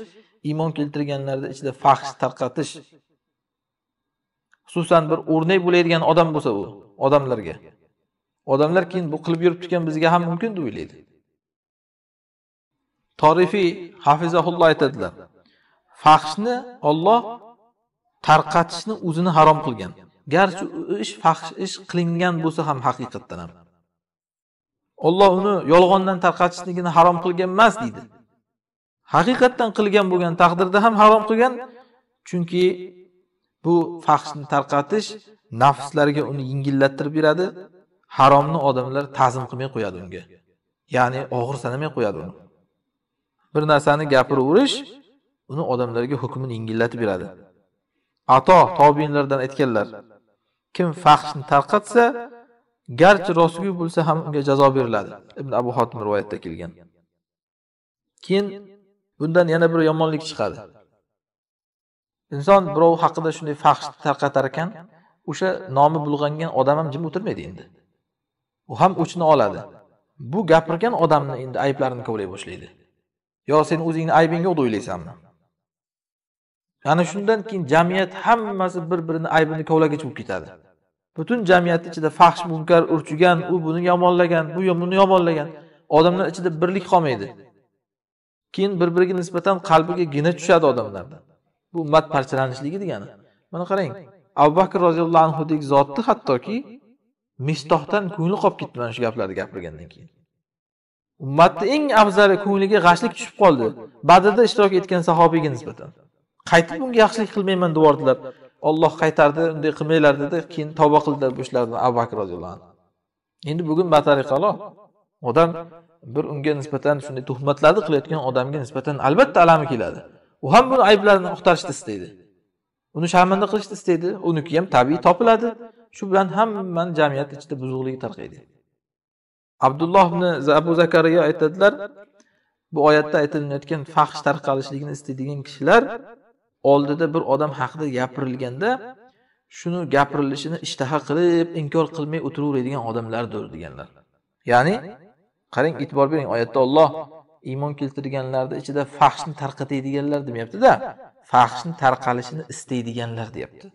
iymon keltirganlarni ichida fahsh tarqatish xususan bir o'rnak bo'laydigan odam bo'lsa u odamlarga odamlar keyin bu qilib yuribdikan bizga ham mumkin deb o'ylaydi torifiy hafizaulloh aytadilar fahshni olloh tarqatishni o'zini harom qilgan garchi ish fahsh ish qilingan bo'lsa ham haqiqatdan ham olloh uni yolg'ondan tarqatishligini harom qilgan emas deydi haqiqatdan qilgan bo'lgan taqdirda ham harom qilgan chunki bu fahshni tarqatish nafslarga uni yengillattirib beradi haromni odamlar ta'zim qilmay qo'yadi unga ya'ni og'ir sanamay qo'yadi uni bir narsani gapiraverish uni odamlarga hukmini yengillatib beradi ato tobiinlardan aytganlar kim fahshni tarqatsa garchi rostgo'y bo'lsa ham unga jazo beriladi ibn abu hotim rivoyatda kelgan keyin bundan yana bir yomonlik chiqadi inson birov haqida shunday fahsh tarqatar ekan o'sha nomi bulg'angan odam ham jim o'tirmaydi endi u ham o'chini oladi bu gapirgan odamni endi ayblarini kovlay boshlaydi yo sen o'zingni aybingga yo'q deb o'ylaysanmi ana shundan keyin jamiyat hammasi bir birini aybini kovlagich bo'lib ketadi butun jamiyatni ichida fahsh munkar urchigan u buni yomonlagan bu buni yomonlagan odamlar ichida birlik qolmaydi keyin bir biriga nisbatan qalbiga gina tushadi odamlarni bu ummat parchalanishligi degani mana qarang abu bakr roziyallohu anhudek zotni hattoki mistohdan ko'ngli qolib ketdi mana shu gaplarni gapirgandan keyin ummatni eng afzali ko'ngliga g'ashlik tushib qoldi badrda ishtirok etgan sahobiyga nisbatan qaytib bunga yaxshilik qilmayman devordilar olloh qaytardi unday qilmanglar dedi keyin tavba qildilar bu ishlarni abu bakr roziyallohu anhu endi bugun batariqalo odam bir unga nisbatan shunday tuhmatlarni qilayotgan odamga nisbatan albatta alami keladi u ham buni ayblarini oqtarishni istaydi uni sharmanda qilishni istaydi uniki ham tabiiy topiladi shu bilan hammani jamiyat ichida buzuqlik tarqaydi abdulloh ibn abu zakariya aytadilar bu oyatda aytilayotgan faxsh tarqalishligini istaydigan kishilar oldida bir odam haqida gapirilganda shuni gapirilishini ishtaha qilib inkor qilmay o'tiraveradigan odamlardir deganlar ya'ni qarang e'tibor bering oyatda olloh iymon keltirganlarni ichida fahshni tarqatadiganlar demayaptida fahshni tarqalishini istaydiganlar deyapti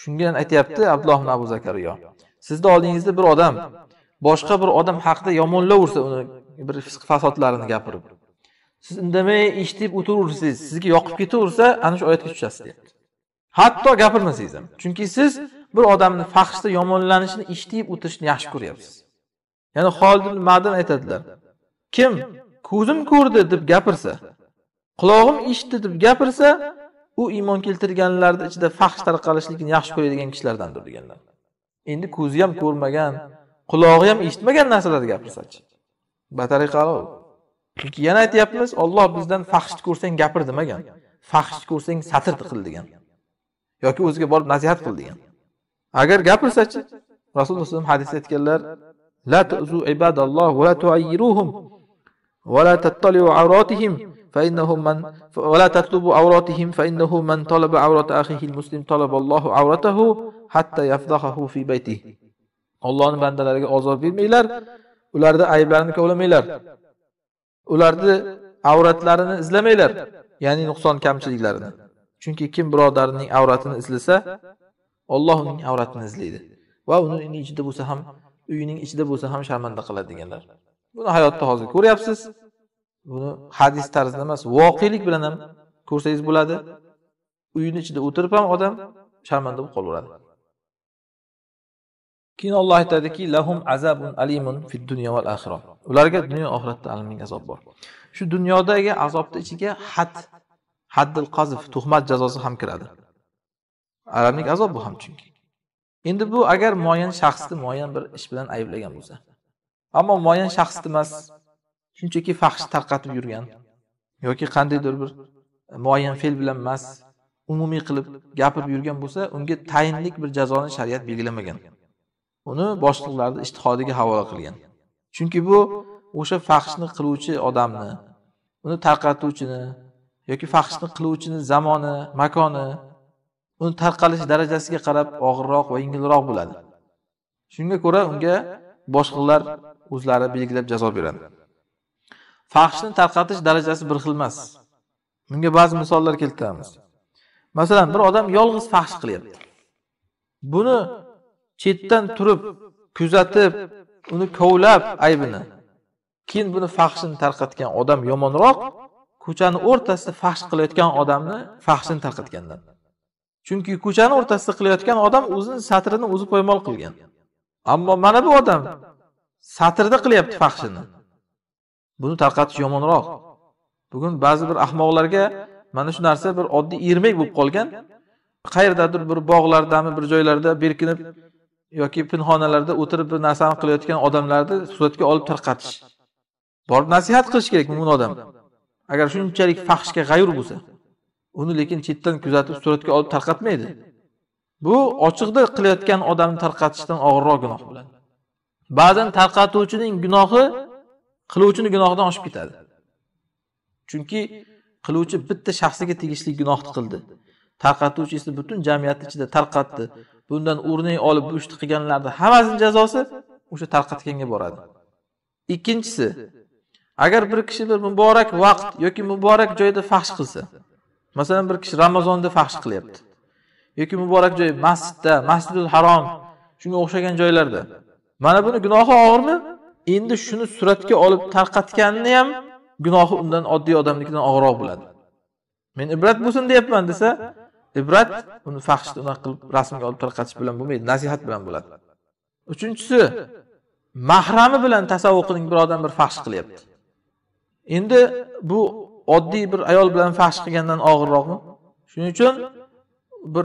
shunga aytyapti abdulloh ibn abu zakariyo sizni oldingizda bir odam boshqa bir odam haqida yomonlaversa uni bir fisq fasodlarini gapirib siz indamay eshitib o'tiraversangiz sizga yoqib ketaversa ana shu oyatga tushasiz deyapti hatto gapirmasangiz ham chunki siz bir odamni fahshda yomonlanishini eshitib o'tirishni yaxshi ko'ryapsiz ya'ni holidin madan aytadilar kim ko'zim ko'rdi deb gapirsa qulog'im eshitdi deb gapirsa u iymon keltirganlarni ichida fahsh tarqalishligini yaxshi ko'radigan kishilardandir deganlar endi ko'zi ham ko'rmagan qulog'i ham eshitmagan narsalarni gapirsachi batariqalov chunki yana aytyapmiz olloh bizdan fahshni ko'rsang gapir demagan fahshni ko'rsang satr qil degan yoki o'ziga borib nasihat qil degan agar gapirsachi rasululloh alayhi hadisda aytganlar la tuzu ibadalloh va la tuayyiruhum va la tattaliu avratihim فإنه من ولا تطلبوا عوراتهم فإنه من طلب عورة أخيه المسلم طلب الله عورته حتى يفضحه في بيته. الله بندلارga azor bermanglar, ularda ayblarini kovlamanglar. ularni avratlarini izlamanglar ya'ni nuqson kamchiliklarini chunki kim birodarining avratini izlasa olloh uning avratini izlaydi va uni uyni ichida bo'lsa ham uyining ichida bo'lsa ham sharmanda qiladi deganlar buni hayotda hozir ko'ryapsiz buni hadis tarzida emas voqelik bilan ham ko'rsangiz bo'ladi uyini ichida o'tirib ham odam sharmanda bo'lib qolaveradi keyin olloh aytadiki lahum azabun alimun fid dunyo val axiro ularga dunyo oxiratda alimning azob bor shu dunyodagi azobni ichiga had haddil qazf tuhmat jazosi ham kiradi alamlik azob bu ham chunki endi bu agar muayyan shaxsni muayyan bir ish bilan ayblagan bo'lsa ammo muayyan shaxs emas shunchaki fahsh tarqatib yurgan yoki qandaydir bir e, muayyan fe'l bilan emas umumiy qilib gapirib yurgan bo'lsa unga tayinlik bir jazoni shariat belgilamagan uni boshliqlarni ishtihodiga havola qilgan chunki bu o'sha fahshni qiluvchi odamni uni tarqatuvchini yoki fahshni qiluvchini zamoni makoni uni tarqalish darajasiga qarab og'irroq va yengilroq bo'ladi shunga ko'ra unga boshliqlar o'zlari belgilab jazo beradi fahshni tarqatish darajasi bir xil emas bunga ba'zi misollar keltiramiz masalan bir odam yolg'iz fahsh qilyapti buni chetdan turib kuzatib uni kovlab aybini keyin buni fahshini tarqatgan odam yomonroq ko'chani o'rtasida fahsh qilayotgan odamni fahshini tarqatgandan chunki ko'chani o'rtasida qilayotgan odam o'zini satrini o'zi poymol qilgan ammo mana bu odam satrda qilyapti fahshini buni tarqatish yomonroq bugun ba'zi bir ahmoqlarga mana shu narsa bir oddiy ermak bo'lib qolgan qayerdadir bir bog'lardami bir joylarda berkinib yoki pinxonalarda o'tirib bir narsani qilayotgan odamlarni suratga olib tarqatish borib nasihat qilish kerak mo'min odam agar shunchalik fahshga g'ayur bo'lsa uni lekin chetdan kuzatib suratga olib tarqatmaydi bu ochiqda qilayotgan odamni tarqatishdan og'irroq gunoh bo'ladi ba'zan tarqatuvchining gunohi qiluvchini gunohidan oshib ketadi chunki qiluvchi bitta shaxsiga tegishli gunohni qildi tarqatuvchi esa butun jamiyatni ichida tarqatdi bundan o'rnak olib bu ishni qilganlarni hammasini jazosi o'sha tarqatganga boradi ikkinchisi agar bir kishi bir muborak vaqt yoki muborak joyda faxsh qilsa masalan bir kishi ramazonda faxsh qilyapti yoki muborak joy masjidda masjidul harom shunga o'xshagan joylarda mana buni gunohi og'irmi endi shuni suratga olib tarqatganni ham gunohi undan oddiy odamnikidan og'irroq bo'ladi men ibrat bo'lsin deyapman desa ibrat uni unaqa qilib rasmga olib tarqatish bilan bo'lmaydi nasihat bilan bo'ladi uchinchisi mahrami bilan tasavvur qiling bir odam bir fahsh qilyapti endi bu oddiy bir ayol bilan fahsh qilgandan og'irroqmi shuning uchun bir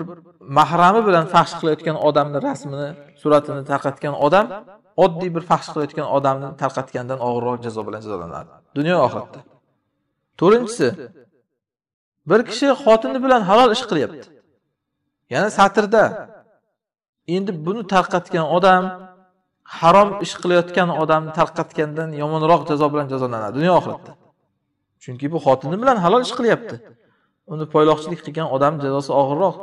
mahrami bilan fahsh qilayotgan odamni rasmini suratini tarqatgan odam oddiy bir fahsh qilayotgan odamni tarqatgandan og'irroq jazo bilan jazolanadi dunyo oxiratda to'rtinchisi bir kishi xotini bilan halol ish qilyapti yana satrda endi buni tarqatgan odam harom ish qilayotgan odamni tarqatgandan yomonroq jazo bilan jazolanadi dunyo oxiratda chunki bu xotini bilan halol ish qilyapti uni poyloqchilik qilgan odam jazosi og'irroq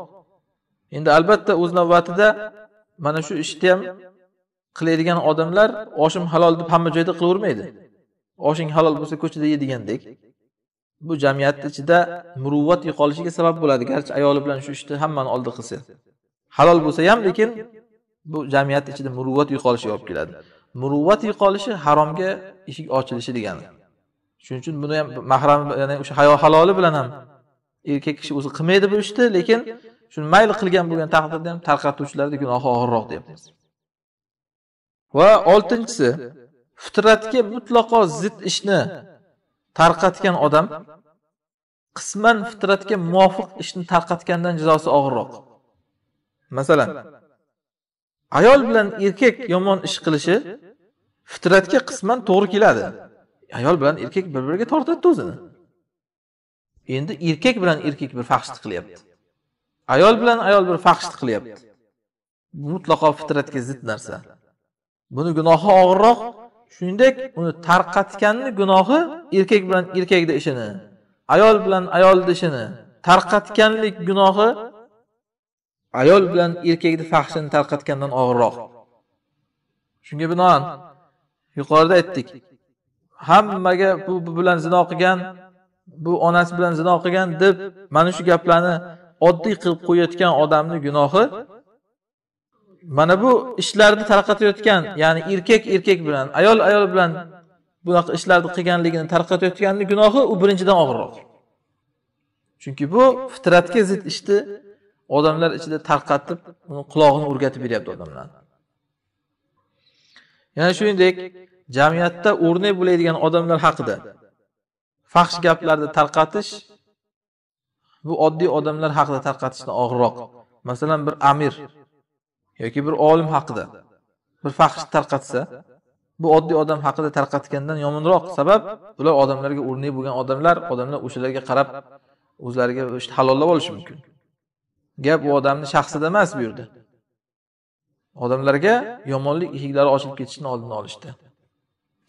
endi albatta o'z navbatida mana shu ishni ham qiladigan odamlar oshim halol deb hamma joyda qilavermaydi oshing halol bo'lsa ko'chada ye degandek bu jamiyatni ichida muruvvat yo'qolishiga sabab bo'ladi garchi ayoli bilan shu ishni hammani oldida qilsa halol bo'lsa ham lekin bu jamiyat ichida muruvvat yo'qolishiga olib keladi muruvvat yo'qolishi haromga eshik ochilishi degani shuning uchun buni ham mahram ya'ni o'sha hayo haloli bilan ham erkak kishi o'zi qilmaydi bu ishni lekin shuni mayli qilgan bo'lgan taqdirda ham tarqatuvchilarni gunohi og'irroq deyapmiz va oltinchisi fitratga mutlaqo zid ishni tarqatgan odam qisman fitratga muvofiq ishni tarqatgandan jazosi og'irroq masalan ayol bilan erkak yomon ish qilishi fitratga qisman to'g'ri keladi ayol bilan erkak bir biriga tortadi o'zini endi erkak bilan erkak bir faxshlik qilyapti ayol bilan ayol bir faxshlik qilyapti mutlaqo fitratga zid narsa buni gunohi og'irroq shuningdek uni tarqatganni gunohi erkak bilan erkakda ishini ayol bilan ayolni ishini tarqatganlik gunohi ayol bilan erkakni faxshini tarqatgandan og'irroq shunga binoan yuqorida aytdik hammaga bu, bu bilan zino qilgan bu onasi bilan zino qilgan deb mana shu gaplarni oddiy qilib qo'yayotgan odamni gunohi mana bu ishlarni tarqatayotgan ya'ni erkak erkak bilan ayol ayol bilan bunaqa ishlarni qilganligini tarqatayotganni gunohi u birinchidan og'irroq chunki bu fitratga zid ishni odamlar ichida tarqatib uni qulog'ini o'rgatib beryapti odamlarni yana shuningdek jamiyatda o'rnak bo'ladigan odamlar haqida faxsh gaplarni tarqatish bu oddiy odamlar haqida tarqatishdan og'irroq masalan bir amir yoki bir olim haqida bir fahsh tarqatsa bu oddiy odam haqida tarqatgandan yomonroq sabab ular odamlarga o'rnak bo'lgan odamlar odamlar o'shalarga qarab o'zlariga işte halollab olishi mumkin gap u odamni shaxsida emas bu yerda odamlarga yomonlik eshiklari ochilib ketishini oldini olishdi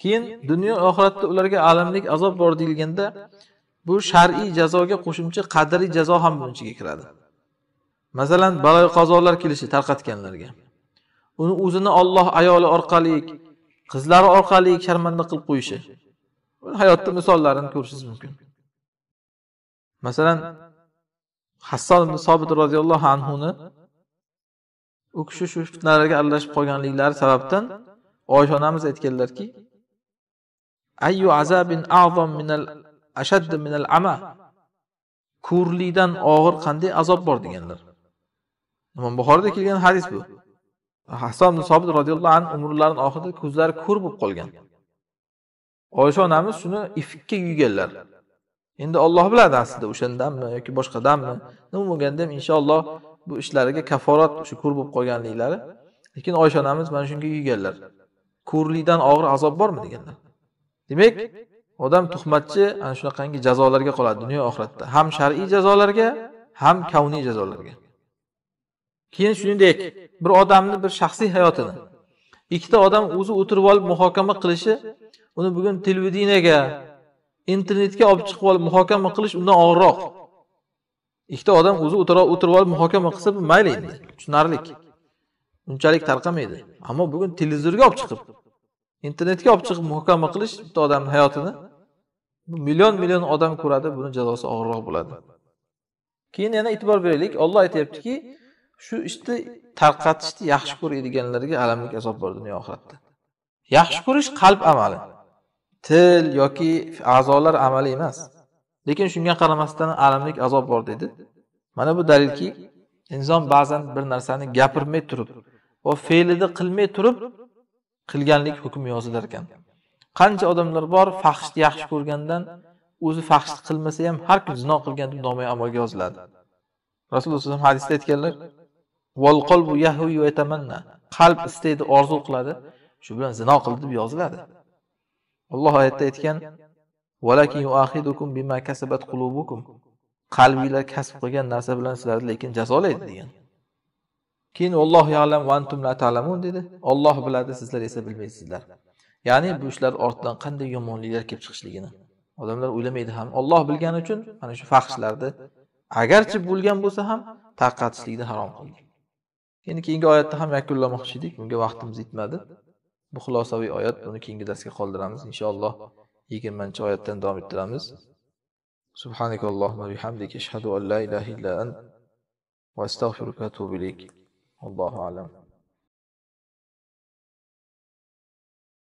keyin dunyo oxiratda ularga alamlik azob bor deyilganda bu shar'iy jazoga qo'shimcha qadriy jazo ham bunchiga kiradi masalan baloy qazolar kelishi tarqatganlarga uni o'zini olloh ayoli orqali qizlari orqali sharmanda qilib qo'yishi hayotda misollarini ko'rishingiz mumkin masalan hassol ibn sobit roziyallohu anhuni u kishi shu fitnalarga aralashib qolganliklari sababdan oysha onamiz aytganlarki ayyu azabin azom minal ashaddi minal ama ko'rlikdan og'ir qanday azob bor deganlar imom buxoriyda kelgan hadis bu hason sobit roziyallohu anhu umrlarini oxirida ko'zlari ko'r bo'lib qolgan oysha onamiz shuni ifkka yuyganlar endi olloh biladi aslida o'shandanmi yoki boshqadanmi nima bo'lganda ham inshaalloh bu ishlariga kaforat shu ko'r bo'lib qolganliklari lekin oysha onamiz mana shunga yuyganlar ko'rlikdan og'ir azob bormi deganlar demak odam tuhmatchi ana shunaqangi jazolarga qoladi dunyo oxiratda ham shar'iy jazolarga ham kavniy jazolarga keyin shuningdek bir odamni bir shaxsiy hayotini ikkita odam o'zi o'tirib olib muhokama qilishi uni bugun televideniyaga internetga olib chiqib olib muhokama qilish undan og'irroq ikkita odam o'zi o'tirib olib muhokama qilsa bu mayli endi tushunarlik unchalik tarqamaydi ammo bugun televizorga olib chiqib internetga olib chiqib muhokama qilish bitta odamni hayotini million million odam ko'radi buni jazosi og'irroq bo'ladi keyin yana e'tibor beraylik olloh aytyaptiki shu ishni tarqatishni yaxshi ko'radiganlarga alamlik azob bor dunyo oxiratda yaxshi ko'rish qalb amali til yoki a'zolar amali emas lekin shunga qaramasdan alamlik azob bor dedi mana bu dalilki inson ba'zan bir narsani gapirmay turib va fe'lida qilmay turib qilganlik hukmi yozilar ekan qancha odamlar bor fahshni yaxshi ko'rgandan o'zi fahsh qilmasa ham har kun zino qilgan deb nomi amalga yoziladi rasululloh alayhi vasallam hadisda aytganlar qalbu yatamanna qalb istaydi orzu qiladi shu bilan zino qildi deb yoziladi alloh oyatda aytgan kasabat qulubukum qalbinglar kasb qilgan narsa bilan sizlarni lekin jazolaydi degan keyin ollohu alam va antum la ta'lamun dedi olloh biladi sizlar esa bilmaysizlar ya'ni bu ishlar ortidan qanday yomonliklar kelib chiqishligini odamlar o'ylamaydi ham olloh bilgani uchun mana shu faxshlarni agarchi bo'lgan bo'lsa ham tarqatishlikni harom qildi endi keyingi oyatni ham yakunlamoqchi edik bunga vaqtimiz yetmadi bu xulosaviy oyat buni keyingi darsga qoldiramiz inshaalloh yigirmanchi oyatdan davom ettiramiz سبحانك اللهم وبحمدك أشهد أن لا إله إلا أنت وأستغفرك وأتوب إليك